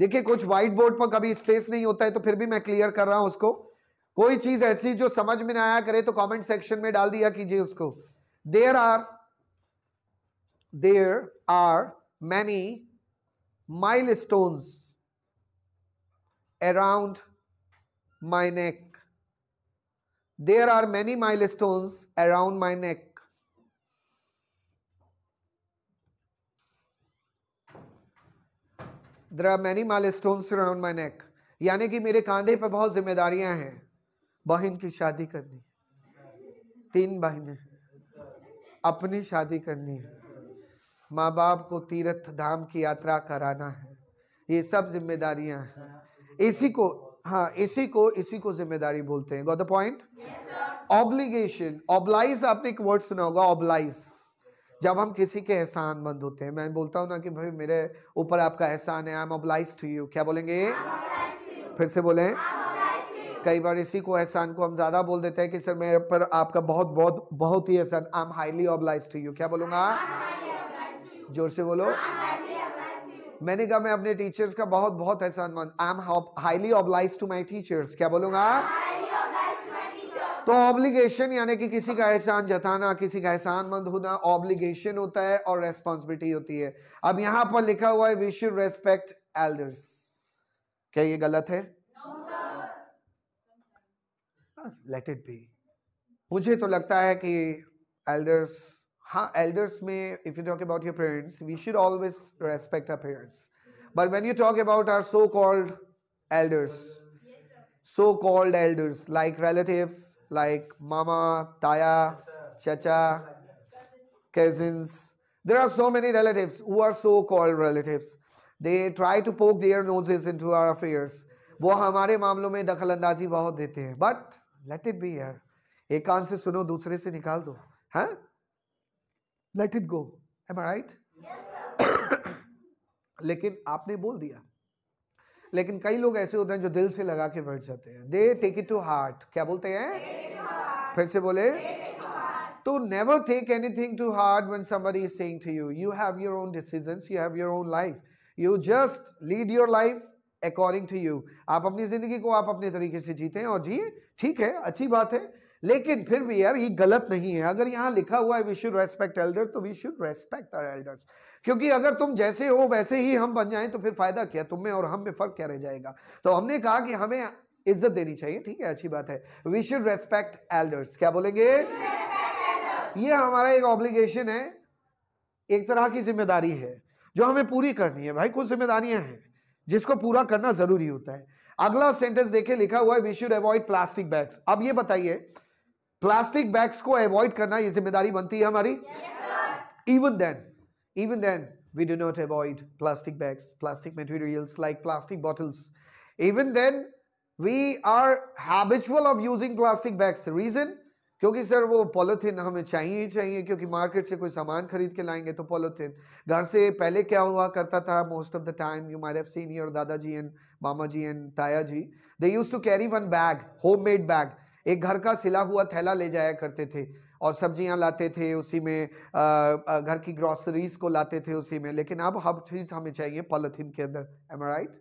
देखिए कुछ व्हाइट बोर्ड पर कभी स्पेस नहीं होता है तो फिर भी मैं क्लियर कर रहा हूं उसको कोई चीज ऐसी जो समझ में ना आया करे तो कमेंट सेक्शन में डाल दिया कीजिए उसको there are there are many milestones around my neck. There are many milestones around my neck. there are many milestones around my neck यानी कि मेरे कांधे पर बहुत जिम्मेदारियां हैं बहन की शादी करनी तीन बहनें अपनी शादी करनी है माँ बाप को तीर्थ धाम की यात्रा कराना है ये सब जिम्मेदारियां हैं इसी को हाँ इसी को इसी को जिम्मेदारी बोलते हैं go the point obligation obliged आपने एक वर्ड सुना होगा ऑब्लाइज जब हम किसी के मंद होते हैं मैं बोलता हूँ ना कि भाई मेरे ऊपर आपका एहसान है I am obliged to you क्या बोलेंगे फिर से बोले कई बार इसी को एहसान को हम ज़्यादा बोल देते हैं कि सर मेरे पर आपका बहुत बहुत बहुत ही एहसान I am highly obliged to you क्या बोलूंगा जोर से बोलो मैंने कहा मैं अपने टीचर्स का बहुत बहुत एहसान मान I am highly obliged to my teachers क्या बोलूंगा तो ऑब्लिगेशन यानी कि किसी का एहसान जताना किसी का एहसान मंद होना ऑब्लिगेशन होता है और रेस्पॉन्सिबिलिटी होती है अब यहां पर लिखा हुआ है वी शुड रेस्पेक्ट एल्डर्स क्या ये गलत है लेट इट बी मुझे तो लगता है कि elders elders may, if you talk about your parents, we should always respect our parents. But when you talk about our so called elders, so called elders, like relatives, like mama, taya, chacha, cousins, there are so many relatives who are so called relatives. They try to poke their noses into our affairs. वो हमारे मामलों में दखल अंदाजी बहुत देते हैं but let it be एक कान से सुनो दूसरे से निकाल दो हैं? Let it go am I right लेकिन आपने बोल दिया लेकिन कई लोग ऐसे होते हैं जो दिल से लगा के बैठ जाते हैं they take it to heart क्या बोलते हैं फिर से बोले तो never take anything to heart when somebody is saying to you you have your own decisions you have your own life you just lead your life according to you आप अपनी जिंदगी को आप अपने तरीके से जीते हैं और जिए ठीक है अच्छी बात है लेकिन फिर भी यार ये गलत नहीं है अगर यहाँ लिखा हुआ है वी शुड रेस्पेक्ट एल्डर तो we should respect our elders क्योंकि अगर तुम जैसे हो वैसे ही हम बन जाएं तो फिर फायदा क्या तुम में और हम में फर्क क्या रह जाएगा तो हमने कहा कि हमें इज्जत देनी चाहिए ठीक है अच्छी बात है वी शुड रेस्पेक्ट एल्डर्स क्या बोलेंगे ये हमारा एक ऑब्लिगेशन है एक तरह की जिम्मेदारी है जो हमें पूरी करनी है भाई कुछ जिम्मेदारियां हैं जिसको पूरा करना जरूरी होता है अगला सेंटेंस देखे लिखा हुआ है we should avoid plastic bags अब ये बताइए प्लास्टिक बैग्स को अवॉइड करना ये जिम्मेदारी बनती है हमारी even then even then we do not avoid plastic bags plastic materials like plastic bottles even then we are habitual of using plastic bags reason क्योंकि सर वो पॉलिथिन हमें चाहिए ही चाहिए क्योंकि मार्केट से कोई सामान खरीद के लाएंगे तो पॉलिथिन घर से पहले क्या हुआ करता था most of the time you might have seen your dadaji and mama ji and taya ji they use to carry one bag home made bag एक घर का सिला हुआ थैला ले जाया करते थे और सब्जियां लाते थे उसी में घर की ग्रोसरीज को लाते थे उसी में लेकिन अब हर चीज हमें चाहिए पॉलिथीन के अंदर एम राइट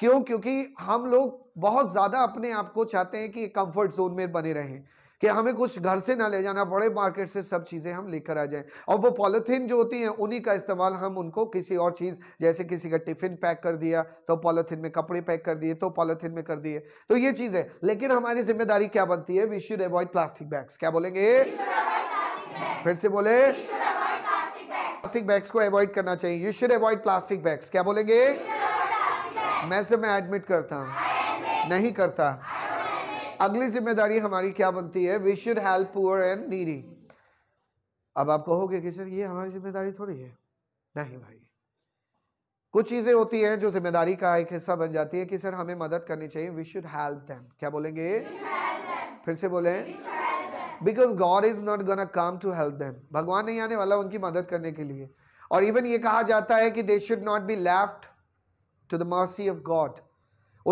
क्यों क्योंकि हम लोग बहुत ज्यादा अपने आप को चाहते हैं कि कंफर्ट जोन में बने रहें कि हमें कुछ घर से ना ले जाना बड़े मार्केट से सब चीज़ें हम लेकर आ जाएं और वो पॉलीथीन जो होती हैं उन्हीं का इस्तेमाल हम उनको किसी और चीज़ जैसे किसी का टिफ़िन पैक कर दिया तो पॉलीथीन में कपड़े पैक कर दिए तो पॉलीथीन में कर दिए तो ये चीज़ है लेकिन हमारी जिम्मेदारी क्या बनती है we should avoid plastic bags क्या बोलेंगे फिर से बोले प्लास्टिक बैग्स को अवॉइड करना चाहिए you should avoid plastic bags क्या बोलेंगे मैं से मैं एडमिट करता हूँ नहीं करता अगली जिम्मेदारी हमारी क्या बनती है we should help poor and needy अब आप कहोगे कि सर ये हमारी जिम्मेदारी थोड़ी है नहीं भाई कुछ चीज़ें होती हैं जो जिम्मेदारी का एक हिस्सा बन जाती है कि सर हमें मदद करनी चाहिए वी शुड हेल्प देम क्या बोलेंगे फिर से बोले because God is not gonna come to help them भगवान नहीं आने वाला उनकी मदद करने के लिए और इवन ये कहा जाता है कि they should not be left to the mercy of God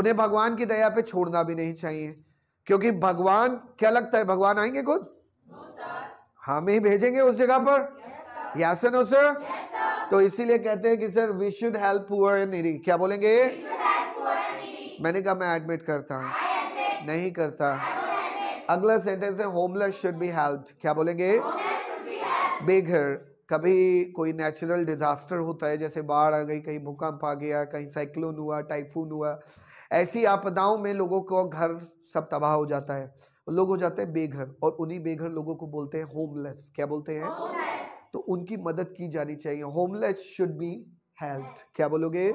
उन्हें भगवान की दया पे छोड़ना भी नहीं चाहिए क्योंकि भगवान क्या लगता है भगवान आएंगे खुद हम ही भेजेंगे उस जगह पर यस नो सर तो इसीलिए कहते हैं कि sir we should help poor and क्या बोलेंगे मैंने कहा मैं एडमिट करता हूँ नहीं करता अगला सेंटेंस है होमलेस शुड बी हेल्प क्या बोलेंगे बेघर कभी कोई नेचुरल डिजास्टर होता है जैसे बाढ़ आ गई कहीं भूकंप आ गया कहीं साइक्लोन हुआ टाइफून हुआ ऐसी आपदाओं में लोगों को घर सब तबाह हो जाता है लोग हो जाते हैं बेघर और उन्हीं बेघर लोगों को बोलते हैं होमलेस क्या बोलते हैं तो उनकी मदद की जानी चाहिए होमलेस शुड बी हेल्प क्या बोलोगे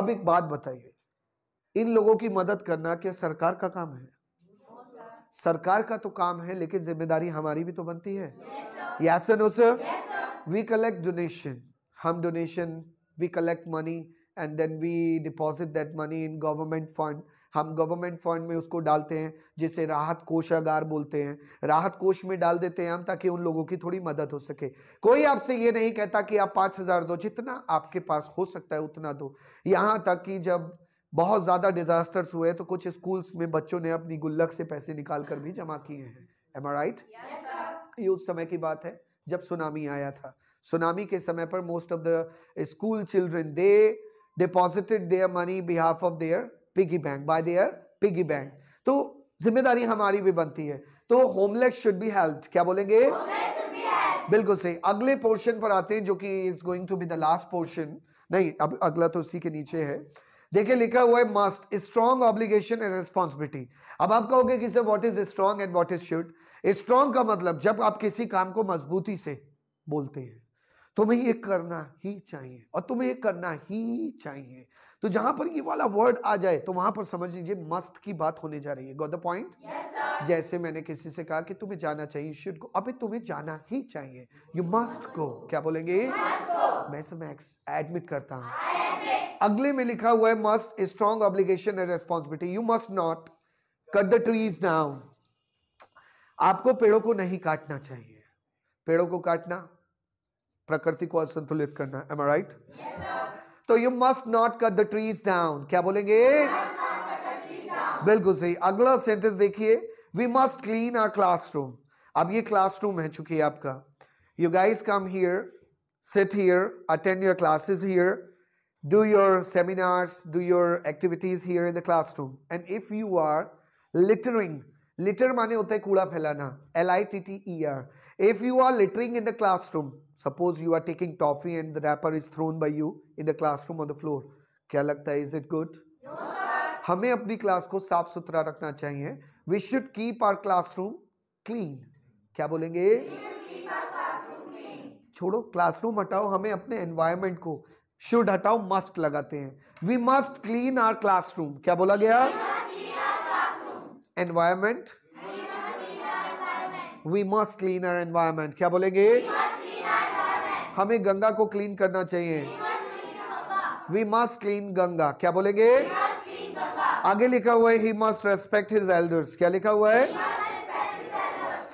अब एक बात बताइए इन लोगों की मदद करना क्या सरकार का काम है सरकार का तो काम है लेकिन जिम्मेदारी हमारी भी तो बनती है yes sir we collect donation हम donation we collect money and then we deposit that money in government fund हम गवर्नमेंट फंड में उसको डालते हैं जिसे राहत कोषागार बोलते हैं राहत कोष में डाल देते हैं हम ताकि उन लोगों की थोड़ी मदद हो सके कोई आपसे ये नहीं कहता कि आप पाँच हज़ार दो जितना आपके पास हो सकता है उतना दो यहाँ तक कि जब बहुत ज़्यादा डिजास्टर्स हुए तो कुछ स्कूल्स में बच्चों ने अपनी गुल्लक से पैसे निकाल कर भी जमा किए हैं एम राइट ये उस समय की बात है जब सुनामी आया था सुनामी के समय पर most of the school children they deposited their money behalf of their piggy bank by their piggy bank तो जिम्मेदारी हमारी भी बनती है तो होमलेस शुड बी हेल्प क्या बोलेंगे बिल्कुल सही अगले पोर्शन पर आते हैं जो कि is going to be the last portion नहीं अब अगला तो उसी के नीचे है देखिए लिखा हुआ है must strong obligation and responsibility अब आप कहोगे कि sir what is strong and what is should strong का मतलब जब आप किसी काम को मजबूती से बोलते हैं तुम्हें ये करना ही चाहिए और तुम्हें ये करना ही चाहिए तो जहां पर ये वाला वर्ड आ जाए तो वहां पर समझ लीजिए मस्ट की बात होने जा रही है गो द पॉइंट जैसे मैंने किसी से कहा कि तुम्हें जाना चाहिए शुड गो अबे तुम्हें जाना ही चाहिए यू मस्ट गो क्या बोलेंगे मैं मैक्स एडमिट करता हूं अगले में लिखा हुआ है must strong obligation and responsibility you must not cut the trees down आपको पेड़ों को नहीं काटना चाहिए पेड़ों को काटना प्रकृति को असंतुलित करना एम राइट तो you must not cut the trees down क्या बोलेंगे बिल्कुल सही अगला सेंटेंस देखिए we must clean our classroom अब ये क्लासरूम है चुकी है आपका you guys come here set here attend your classes here do your seminars do your activities here in the classroom and if you are littering litter माने होता है कूड़ा फैलाना L I T T E are if you are littering in the class room suppose you are taking toffee and the wrapper is thrown by you in the room on the floor क्या लगता है is it good हमें अपनी class को साफ सुथरा रखना चाहिए we should keep our classroom clean क्या बोलेंगे छोड़ो क्लासरूम हटाओ हमें अपने एनवायरमेंट को शुड हटाओ मस्ट लगाते हैं we must clean our classroom क्या बोला गया environment we must clean our environment क्या बोलेंगे हमें गंगा को क्लीन करना चाहिए वी मस्ट क्लीन गंगा क्या बोलेंगे आगे लिखा हुआ है he must respect his elders क्या लिखा हुआ है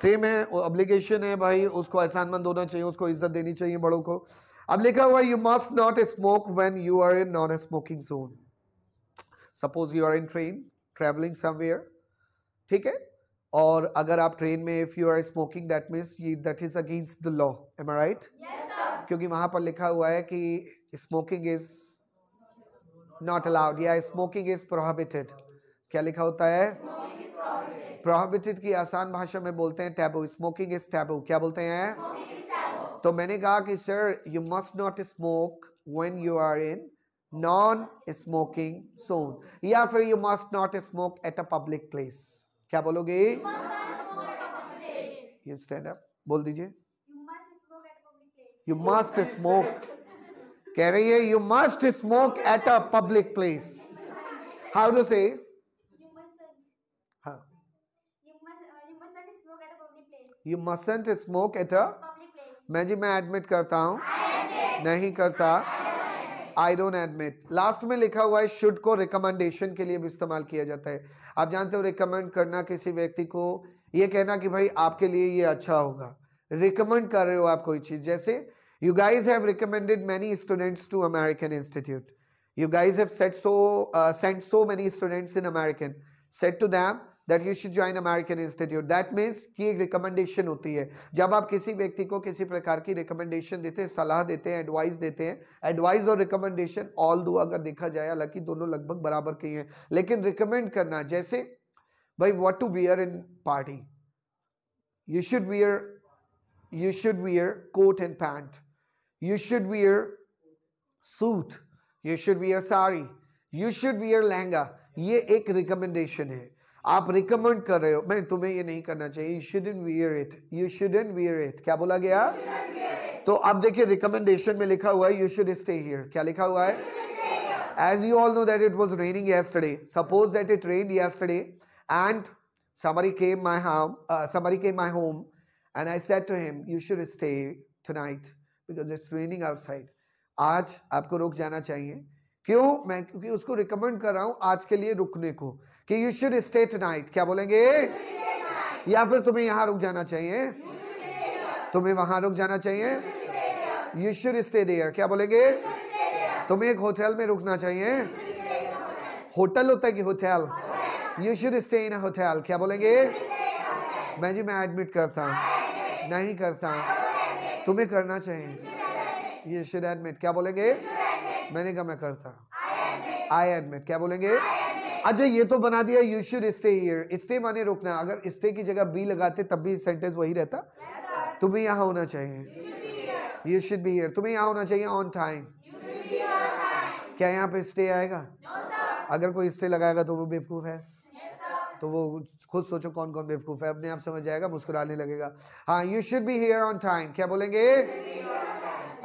सेम है ऑब्लिगेशन है भाई उसको एहसानमंद होना चाहिए उसको इज्जत देनी चाहिए बड़ों को अब लिखा हुआ you must not smoke when you are in non smoking zone suppose you are in train travelling somewhere ठीक है और अगर आप ट्रेन में if you are smoking that means that is against the law am I right क्योंकि वहां पर लिखा हुआ है कि स्मोकिंग इज नॉट अलाउड या स्मोकिंग इज प्रोहिबिटेड क्या लिखा होता है प्रोहिबिटेड की आसान भाषा में बोलते हैं टैबू स्मोकिंग इज टैबू क्या बोलते हैं तो मैंने कहा कि sir you must not smoke when you are in non smoking zone या फिर you must not smoke at a public place क्या बोलोगे ये स्टैंड अप बोल दीजिए यू मस्ट स्मोक कह रही है you must smoke at a public place how to say you mustn't smoke at a मैं जी मैं एडमिट करता हूं नहीं करता आई डोंट एडमिट लास्ट में लिखा हुआ है शुड को रिकमेंडेशन के लिए भी इस्तेमाल किया जाता है आप जानते हो रिकमेंड करना किसी व्यक्ति को ये कहना कि भाई आपके लिए ये अच्छा होगा रिकमेंड कर रहे हो आप कोई चीज़ जैसे you guys have recommended many students to American institute you guys have said so sent so many students in American said to them that you should join American institute that means की एक recommendation होती है जब आप किसी व्यक्ति को किसी प्रकार की रिकमेंडेशन देते हैं सलाह देते हैं एडवाइस देते हैं एडवाइस और रिकमेंडेशन ऑल दो अगर देखा जाए हालांकि दोनों लगभग बराबर के हैं लेकिन रिकमेंड करना जैसे भाई what to wear in party you should wear you should wear coat and pant you should wear suit you should wear sari you should wear lehenga ये एक रिकमेंडेशन है आप रिकमेंड कर रहे हो मैं तुम्हें ये नहीं करना चाहिए you shouldn't wear it you shouldn't wear it क्या बोला गया तो आप देखिए रिकमेंडेशन में लिखा हुआ है यू शुड स्टे हियर क्या लिखा हुआ है as you all know that it was raining yesterday suppose that it rain yesterday and somebody came my home somebody came my home and I said to him you should stay tonight because it's raining outside आज आपको रुक जाना चाहिए क्यों मैं क्योंकि उसको recommend कर रहा हूं आज के लिए रुकने को कि यू शुड स्टे नाइट क्या बोलेंगे या फिर तुम्हें यहां रुक जाना चाहिए तुम्हें वहां रुक जाना चाहिए यू शुड स्टे देयर क्या बोलेंगे तुम्हें एक होटल में रुकना चाहिए होटल होता है कि hotel you should stay in hotel क्या बोलेंगे मैं जी मैं एडमिट करता हूँ नहीं करता तुम्हें करना चाहिए यू शुड एडमिट क्या बोलेंगे मैंने कहा मैं करता आई एडमिट क्या बोलेंगे अच्छा ये तो बना दिया you should stay here stay माने रुकना अगर स्टे की जगह बी लगाते तब भी सेंटेंस वही रहता yes, तुम्हें यहाँ होना चाहिए यू शुड बी हियर तुम्हें यहाँ होना चाहिए ऑन टाइम क्या यहाँ पे स्टे आएगा no, अगर कोई स्टे लगाएगा तो वो बेवकूफ़ है तो वो खुद सोचो कौन कौन बेवकूफ़ है अपने आप समझ जाएगा मुस्कुराने लगेगा हाँ you should be here on time क्या बोलेंगे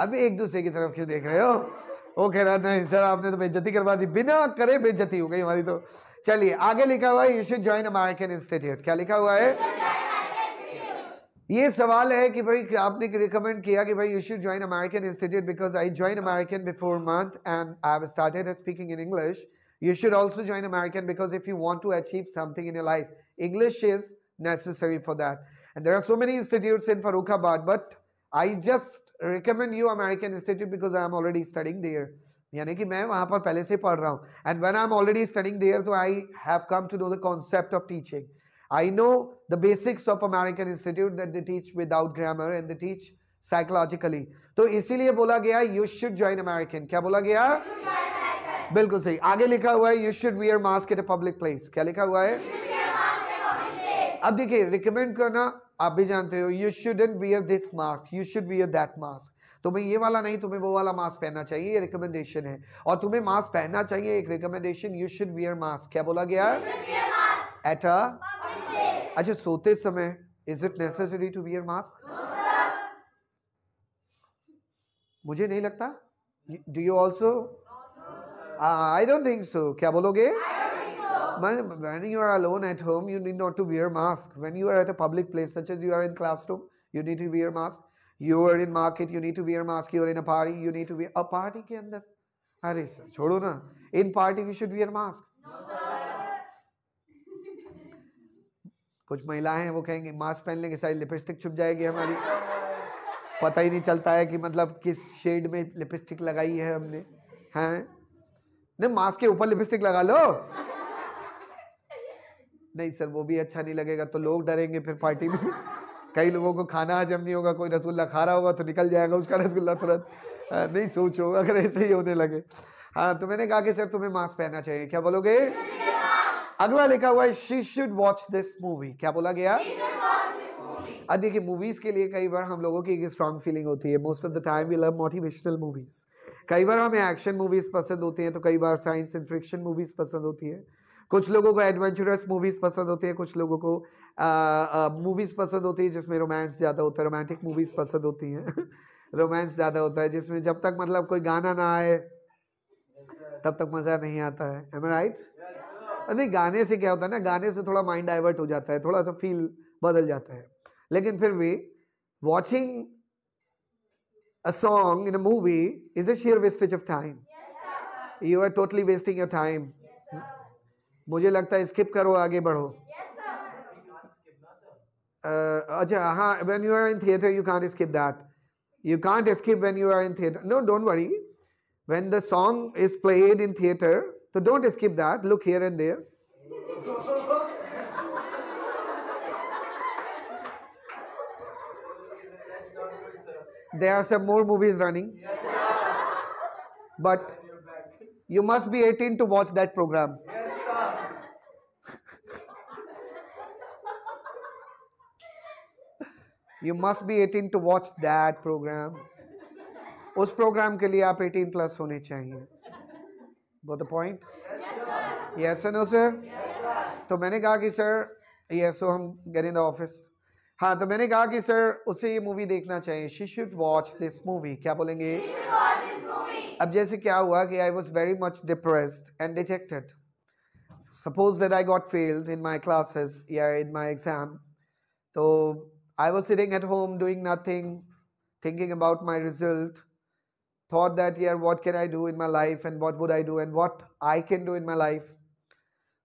अभी एक दूसरे की तरफ क्यों देख रहे हो वो कह रहा था सर आपने तो बेज्जती करवा दी बिना करे बेज्जती हो गई हमारी तो चलिए आगे लिखा हुआ है you should join American institute क्या लिखा हुआ है ये सवाल है कि भाई आपने रिकमेंड किया कि भाई you should join American institute because I join American before month and I have started speaking in English you should also join American because if you want to achieve something in your life english is necessary for that and there are so many institutes in farooqabad but i just recommend you American Institute because I am already studying there. यानी कि मैं वहां पर पहले से पढ़ रहा हूँ and when I am already studying there तो I have come to know the concept of teaching I know the basics of American institute that they teach without grammar and they teach psychologically तो इसीलिए बोला गया you should join American क्या बोला गया बिल्कुल सही आगे लिखा हुआ है you should wear mask at a public place क्या लिखा हुआ है अब देखिए रिकमेंड करना आप भी जानते हो you should and wear this mask you should wear that mask तुम्हें ये वाला नहीं तुम्हें वो वाला मास्क पहनना चाहिए ये रिकमेंडेशन है और तुम्हें मास्क पहनना चाहिए एक recommendation you should wear mask क्या बोला गया एट अच्छा सोते समय is it necessary to wear mask मुझे नहीं लगता do you also I don't think so क्या बोलोगे when when you are alone at home, you need not to wear mask. When you are at a public place, such as you are in classroom, you need to wear mask. You are in market, you need to wear mask. You are in a party, you need to wear a party के अंदर अरे sir छोड़ो ना in party we should wear mask. कुछ महिलाएं हैं वो कहेंगे मास्क पहन लेंगे सारी लिपस्टिक छुप जाएगी हमारी पता ही नहीं चलता है कि मतलब किस शेड में लिपस्टिक लगाई है हमने हैं नहीं मास्क के ऊपर लिपस्टिक लगा लो नहीं सर वो भी अच्छा नहीं लगेगा तो लोग डरेंगे फिर पार्टी में कई लोगों को खाना हजम नहीं होगा कोई रसगुल्ला खा रहा होगा तो निकल जाएगा उसका रसगुल्ला तुरंत नहीं सोचो अगर ऐसे ही होने लगे हाँ तो मैंने कहा कि सर तुम्हें मास्क पहनना चाहिए क्या बोलोगे अगला लिखा हुआ है she should watch this movie क्या बोला गया अब देखिए मूवीज के लिए कई बार हम लोगों की एक स्ट्रांग फीलिंग होती है most of the time we love motivational movies कई बार हमें एक्शन मूवीज पसंद होती हैं तो कई बार साइंस एंड फ्रिक्शन मूवीज पसंद होती है कुछ लोगों को एडवेंचरस मूवीज़ पसंद होती है कुछ लोगों को मूवीज़ पसंद होती है जिसमें रोमांस ज़्यादा होता है रोमांटिक मूवीज़ पसंद होती हैं रोमांस ज़्यादा होता है जिसमें जब तक मतलब कोई गाना ना आए तब तक मज़ा नहीं आता है एम राइट नहीं गाने से क्या होता है ना गाने से थोड़ा माइंड डाइवर्ट हो जाता है थोड़ा सा फील बदल जाता है लेकिन फिर भी watching a song in a movie is a sheer wastage of time you are totally wasting your time मुझे लगता है स्किप करो आगे बढ़ो uh, अच्छा हाँ when you are in theatre you can't skip that you can't escape when you are in theater no don't worry when the song is played in theater so don't skip that look here and there there are some more movies running yes, but you must be 18 to watch that program you must be eighteen to watch that programme उस programme के लिए आप eighteen plus होने चाहिए go the point yes no sir तो मैंने कहा कि सर यस सो हम गेट इन द ऑफिस हाँ तो मैंने कहा कि सर उसे ये मूवी देखना चाहिए she should watch this movie क्या बोलेंगे अब जैसे क्या हुआ कि I was very much depressed and dejected suppose that I got failed in my classes या इन माई एग्जाम तो I was sitting at home doing nothing, thinking about my result, thought that, yeah, what can I do in my life and what would I do and what I can do in my life.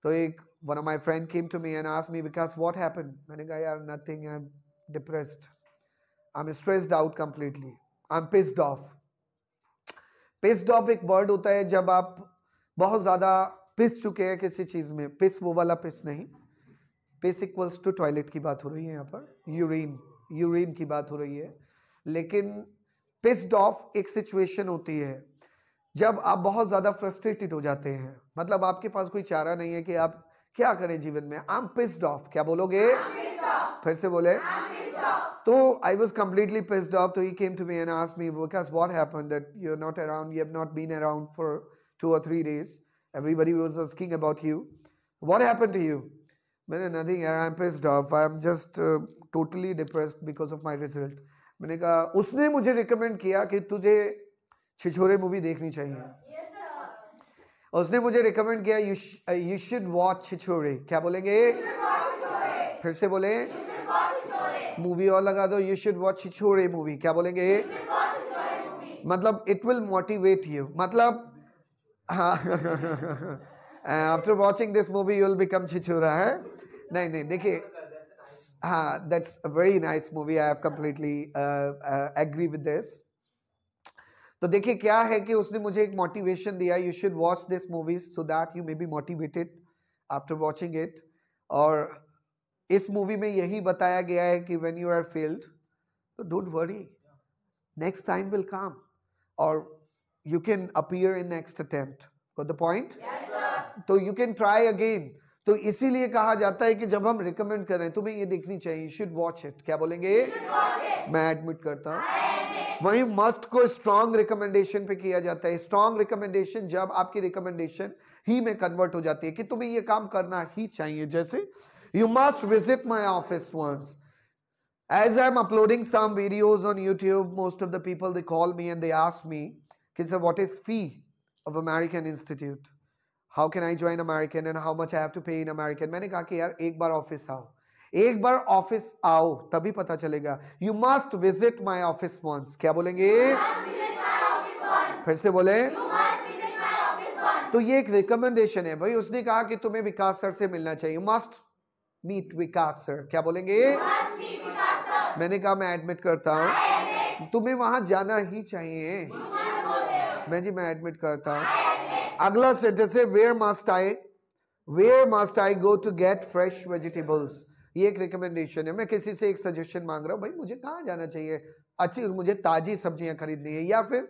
So एक, one of my friend came to me and asked me, because what happened? मैंने कहा यार nothing, I'm depressed. I'm stressed out completely. I'm pissed off. Pissed off एक word होता है जब आप बहुत ज़्यादा पिस चुके हैं किसी चीज़ में पिस वो वाला पिस नहीं पिस इक्वल्स टू टॉयलेट की बात हो रही है यहाँ पर यूरिन यूरिन की बात हो रही है लेकिन पिस्ड ऑफ एक सिचुएशन होती है जब आप बहुत ज़्यादा फ्रस्ट्रेटेड हो जाते हैं मतलब आपके पास कोई चारा नहीं है कि आप क्या करें जीवन में आई एम पिस्ड ऑफ क्या बोलोगे फिर से बोले तो I was completely pissed off तो he came to me and ask me because what happen that you are not around you have not been around for two और three days everybody was asking about you what happen to you मैंने nothing I am pissed off I am just totally depressed because of my result मैंने कहा उसने मुझे recommend किया कि तुझे छिछोरे movie देखनी चाहिए yes, और उसने मुझे रिकमेंड किया यू शुड वॉच छिछोरे क्या बोलेंगे फिर से बोले मूवी और लगा दो you should watch Chhichhore movie क्या बोलेंगे मतलब इट विल मोटिवेट यू मतलब हाँ after watching this movie you will become chhichhora है नहीं नहीं देखिए हाँ that's a very nice movie I have completely agree with this तो देखिए क्या है कि उसने मुझे एक मोटिवेशन दिया you should watch this movie so that you may be motivated after watching it और इस मूवी में यही बताया गया है कि व्हेन यू आर फेल्ड तो don't worry next time will come और you can appear in next attempt the point तो यू कैन ट्राई अगेन तो इसीलिए कहा जाता है कि जब हम रिकमेंड कर रहे हैं तुम्हें ये देखनी चाहिए शुड वॉच इट क्या बोलेंगे मैं एडमिट करता हूं वही मस्ट को स्ट्रॉन्ग रिकमेंडेशन पे किया जाता है स्ट्रॉन्ग रिकमेंडेशन जब आपकी रिकमेंडेशन ही में कन्वर्ट हो जाती है कि तुम्हें ये काम करना ही चाहिए जैसे you must visit my office once as I am uploading some videos on YouTube most of the people they call me and they ask me कि sir what is fee of American Institute. How can I join American and how much I have to pay in American? मैंने कहा कि यार एक बार office आओ एक बार office आओ तभी पता चलेगा you must visit my office once क्या बोलेंगे फिर से बोले तो ये एक रिकमेंडेशन है भाई उसने कहा कि तुम्हें विकास सर से मिलना चाहिए you must meet Vikas sir क्या बोलेंगे मैंने कहा मैं एडमिट करता हूं तुम्हें वहां जाना ही चाहिए मैं जी मैं एडमिट करता हूं अगला सेंटेंस है where must I where must I go to get fresh vegetables ये एक रिकमेंडेशन है मैं किसी से एक सजेशन मांग रहा हूं भाई मुझे कहाँ जाना चाहिए अच्छी मुझे ताजी सब्जियां खरीदनी है या फिर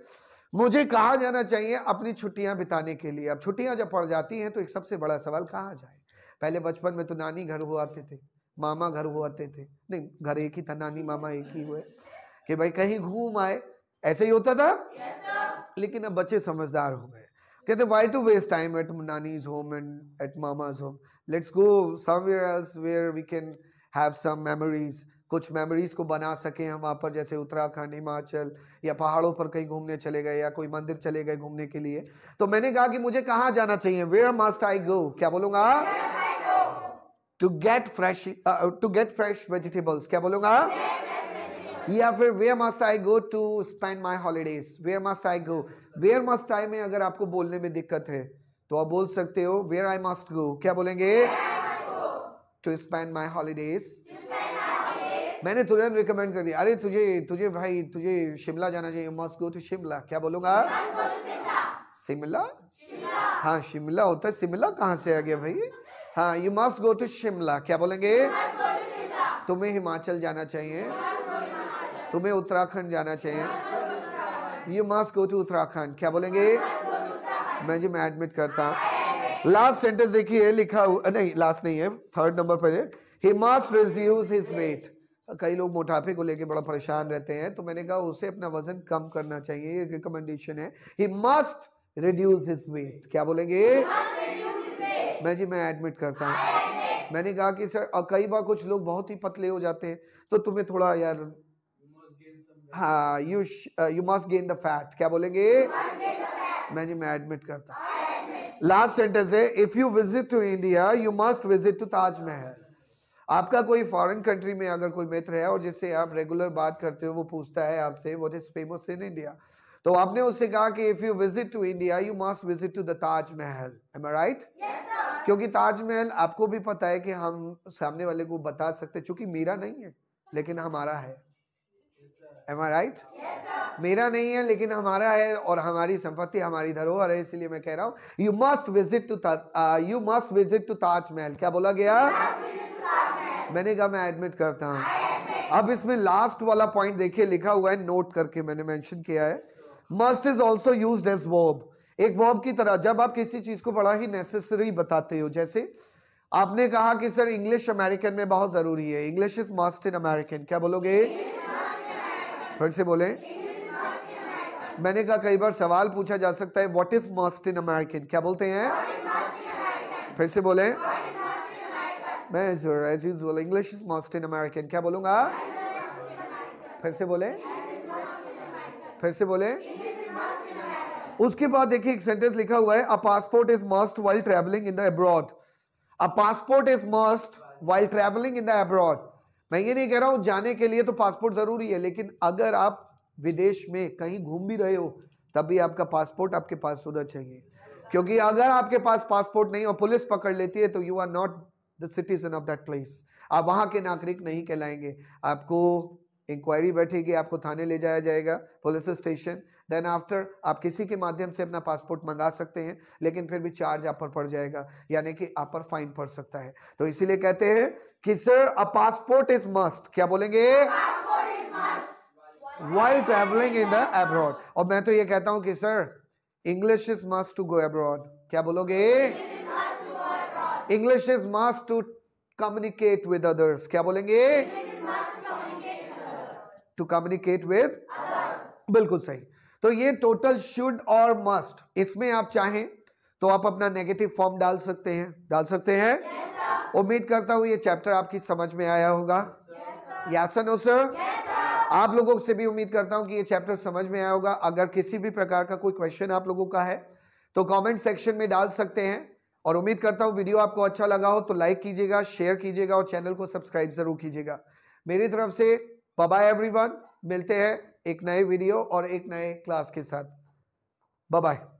मुझे कहा जाना चाहिए अपनी छुट्टियां बिताने के लिए अब छुट्टियां जब पड़ जाती हैं तो एक सबसे बड़ा सवाल कहाँ जाए पहले बचपन में तो नानी घर हुआ आते थे मामा घर हुआ आते थे नहीं घर एक ही था नानी मामा एक ही हुए कि भाई कहीं घूम आए ऐसे ही होता था yes, लेकिन अब बच्चे समझदार हो गए कहते why to waste time at nani's home and at mama's home let's go somewhere else where we can have some memories कुछ मेमोरीज को बना सकें हम वहाँ पर जैसे उत्तराखंड हिमाचल या पहाड़ों पर कहीं घूमने चले गए या कोई मंदिर चले गए घूमने के लिए तो मैंने कहा कि मुझे कहाँ जाना चाहिए वेयर मस्ट आई गो क्या बोलूँगा to get fresh to get fresh vegetables क्या बोलूँगा या फिर where must I go to spend my holidays where must I go where must I में अगर आपको बोलने में दिक्कत है तो आप बोल सकते हो वेयर आई मस्ट गो क्या बोलेंगे टू स्पेंड माई हॉलीडेज मैंने तुरंत रिकमेंड कर दिया अरे तुझे तुझे भाई तुझे शिमला जाना चाहिए मस्ट गो टू शिमला क्या बोलूंगा शिमला हाँ शिमला होता है शिमला कहाँ से आ गया भाई हाँ you must go to Shimla क्या बोलेंगे तुम्हें हिमाचल जाना चाहिए तुम्हें उत्तराखंड जाना चाहिए you must go to Uttarakhand क्या बोलेंगे मैं जी मैं एडमिट करता लास्ट सेंटेंस देखिए लिखा हुआ नहीं लास्ट नहीं है थर्ड नंबर पर he must reduce his weight कई लोग मोटापे को लेके बड़ा परेशान रहते हैं तो मैंने कहा उसे अपना वजन कम करना चाहिए ये रिकमेंडेशन है he must reduce his weight क्या बोलेंगे मैं जी मैं एडमिट करता हूँ मैंने कहा कि सर कई बार कुछ लोग बहुत ही पतले हो जाते हैं तो तुम्हें थोड़ा यार हाँ you you must gain the fat क्या बोलेंगे मैं जी मैं एडमिट करता लास्ट सेंटेंस है if you visit to India you must visit to Taj Mahal आपका कोई फॉरेन कंट्री में अगर कोई मित्र है और जिससे आप रेगुलर बात करते हो वो पूछता है आपसे what is famous in India तो आपने उससे कहा कि if you visit to India you must visit to the Taj Mahal am I right क्योंकि ताजमहल आपको भी पता है कि हम सामने वाले को बता सकते चूंकि मेरा नहीं है लेकिन हमारा है एम आई राइट मेरा नहीं है लेकिन हमारा है और हमारी संपत्ति हमारी धरोहर है इसलिए मैं कह रहा हूँ you must visit to you must visit to Taj Mahal क्या बोला गया मैंने कहा मैं एडमिट करता हूँ अब इसमें लास्ट वाला पॉइंट देखिए लिखा हुआ है नोट करके मैंने मेंशन किया है must is also use as verb एक वर्ब की तरह जब आप किसी चीज को बड़ा ही नेसेसरी बताते हो जैसे आपने कहा कि सर इंग्लिश अमेरिकन में बहुत जरूरी है English is must in American क्या बोलोगे फिर से बोले मैंने कहा कई बार सवाल पूछा जा सकता है what is must in American क्या बोलते हैं फिर से बोले मैं as usual English is must in American क्या बोलूंगा फिर से बोले फिर से बोले उसके बाद देखिए एक सेंटेंस लिखा हुआ है a passport is must while travelling in the abroad a passport is must while travelling in the abroad मैं ये नहीं कह रहा हूं जाने के लिए तो पासपोर्ट ज़रूरी है लेकिन अगर आप विदेश में कहीं घूम भी रहे हो तब भी आपका पासपोर्ट आपके पास होना चाहिए क्योंकि अगर आपके पास पासपोर्ट नहीं और पुलिस पकड़ लेती है तो you are not the citizen of that place आप वहां के नागरिक नहीं कहलाएंगे आपको इंक्वायरी बैठेगी आपको थाने ले जाया जाएगा पुलिस स्टेशन देन आफ्टर आप किसी के माध्यम से अपना पासपोर्ट मंगा सकते हैं लेकिन फिर भी चार्ज आप पर पड़ जाएगा यानी कि आप पर फाइन पड़ सकता है तो इसीलिए कहते हैं कि sir a passport is must क्या बोलेंगे while travelling in the abroad और मैं तो ये कहता हूं कि sir English is must to go abroad क्या बोलोगे English is must to communicate with others क्या बोलेंगे टू कम्युनिकेट विद बिल्कुल सही तो ये टोटल शुड और मस्ट इसमें आप चाहें तो आप अपना नेगेटिव फॉर्म डाल सकते हैं डाल सकते हैं yes, उम्मीद करता हूँ ये चैप्टर आपकी समझ में आया होगा यासन हो सर आप लोगों से भी उम्मीद करता हूँ कि ये चैप्टर समझ में आया होगा अगर किसी भी प्रकार का कोई क्वेश्चन आप लोगों का है तो कमेंट सेक्शन में डाल सकते हैं और उम्मीद करता हूँ वीडियो आपको अच्छा लगा हो तो लाइक कीजिएगा शेयर कीजिएगा और चैनल को सब्सक्राइब जरूर कीजिएगा मेरी तरफ से बाय एवरीवन मिलते हैं एक नए वीडियो और एक नए क्लास के साथ बाय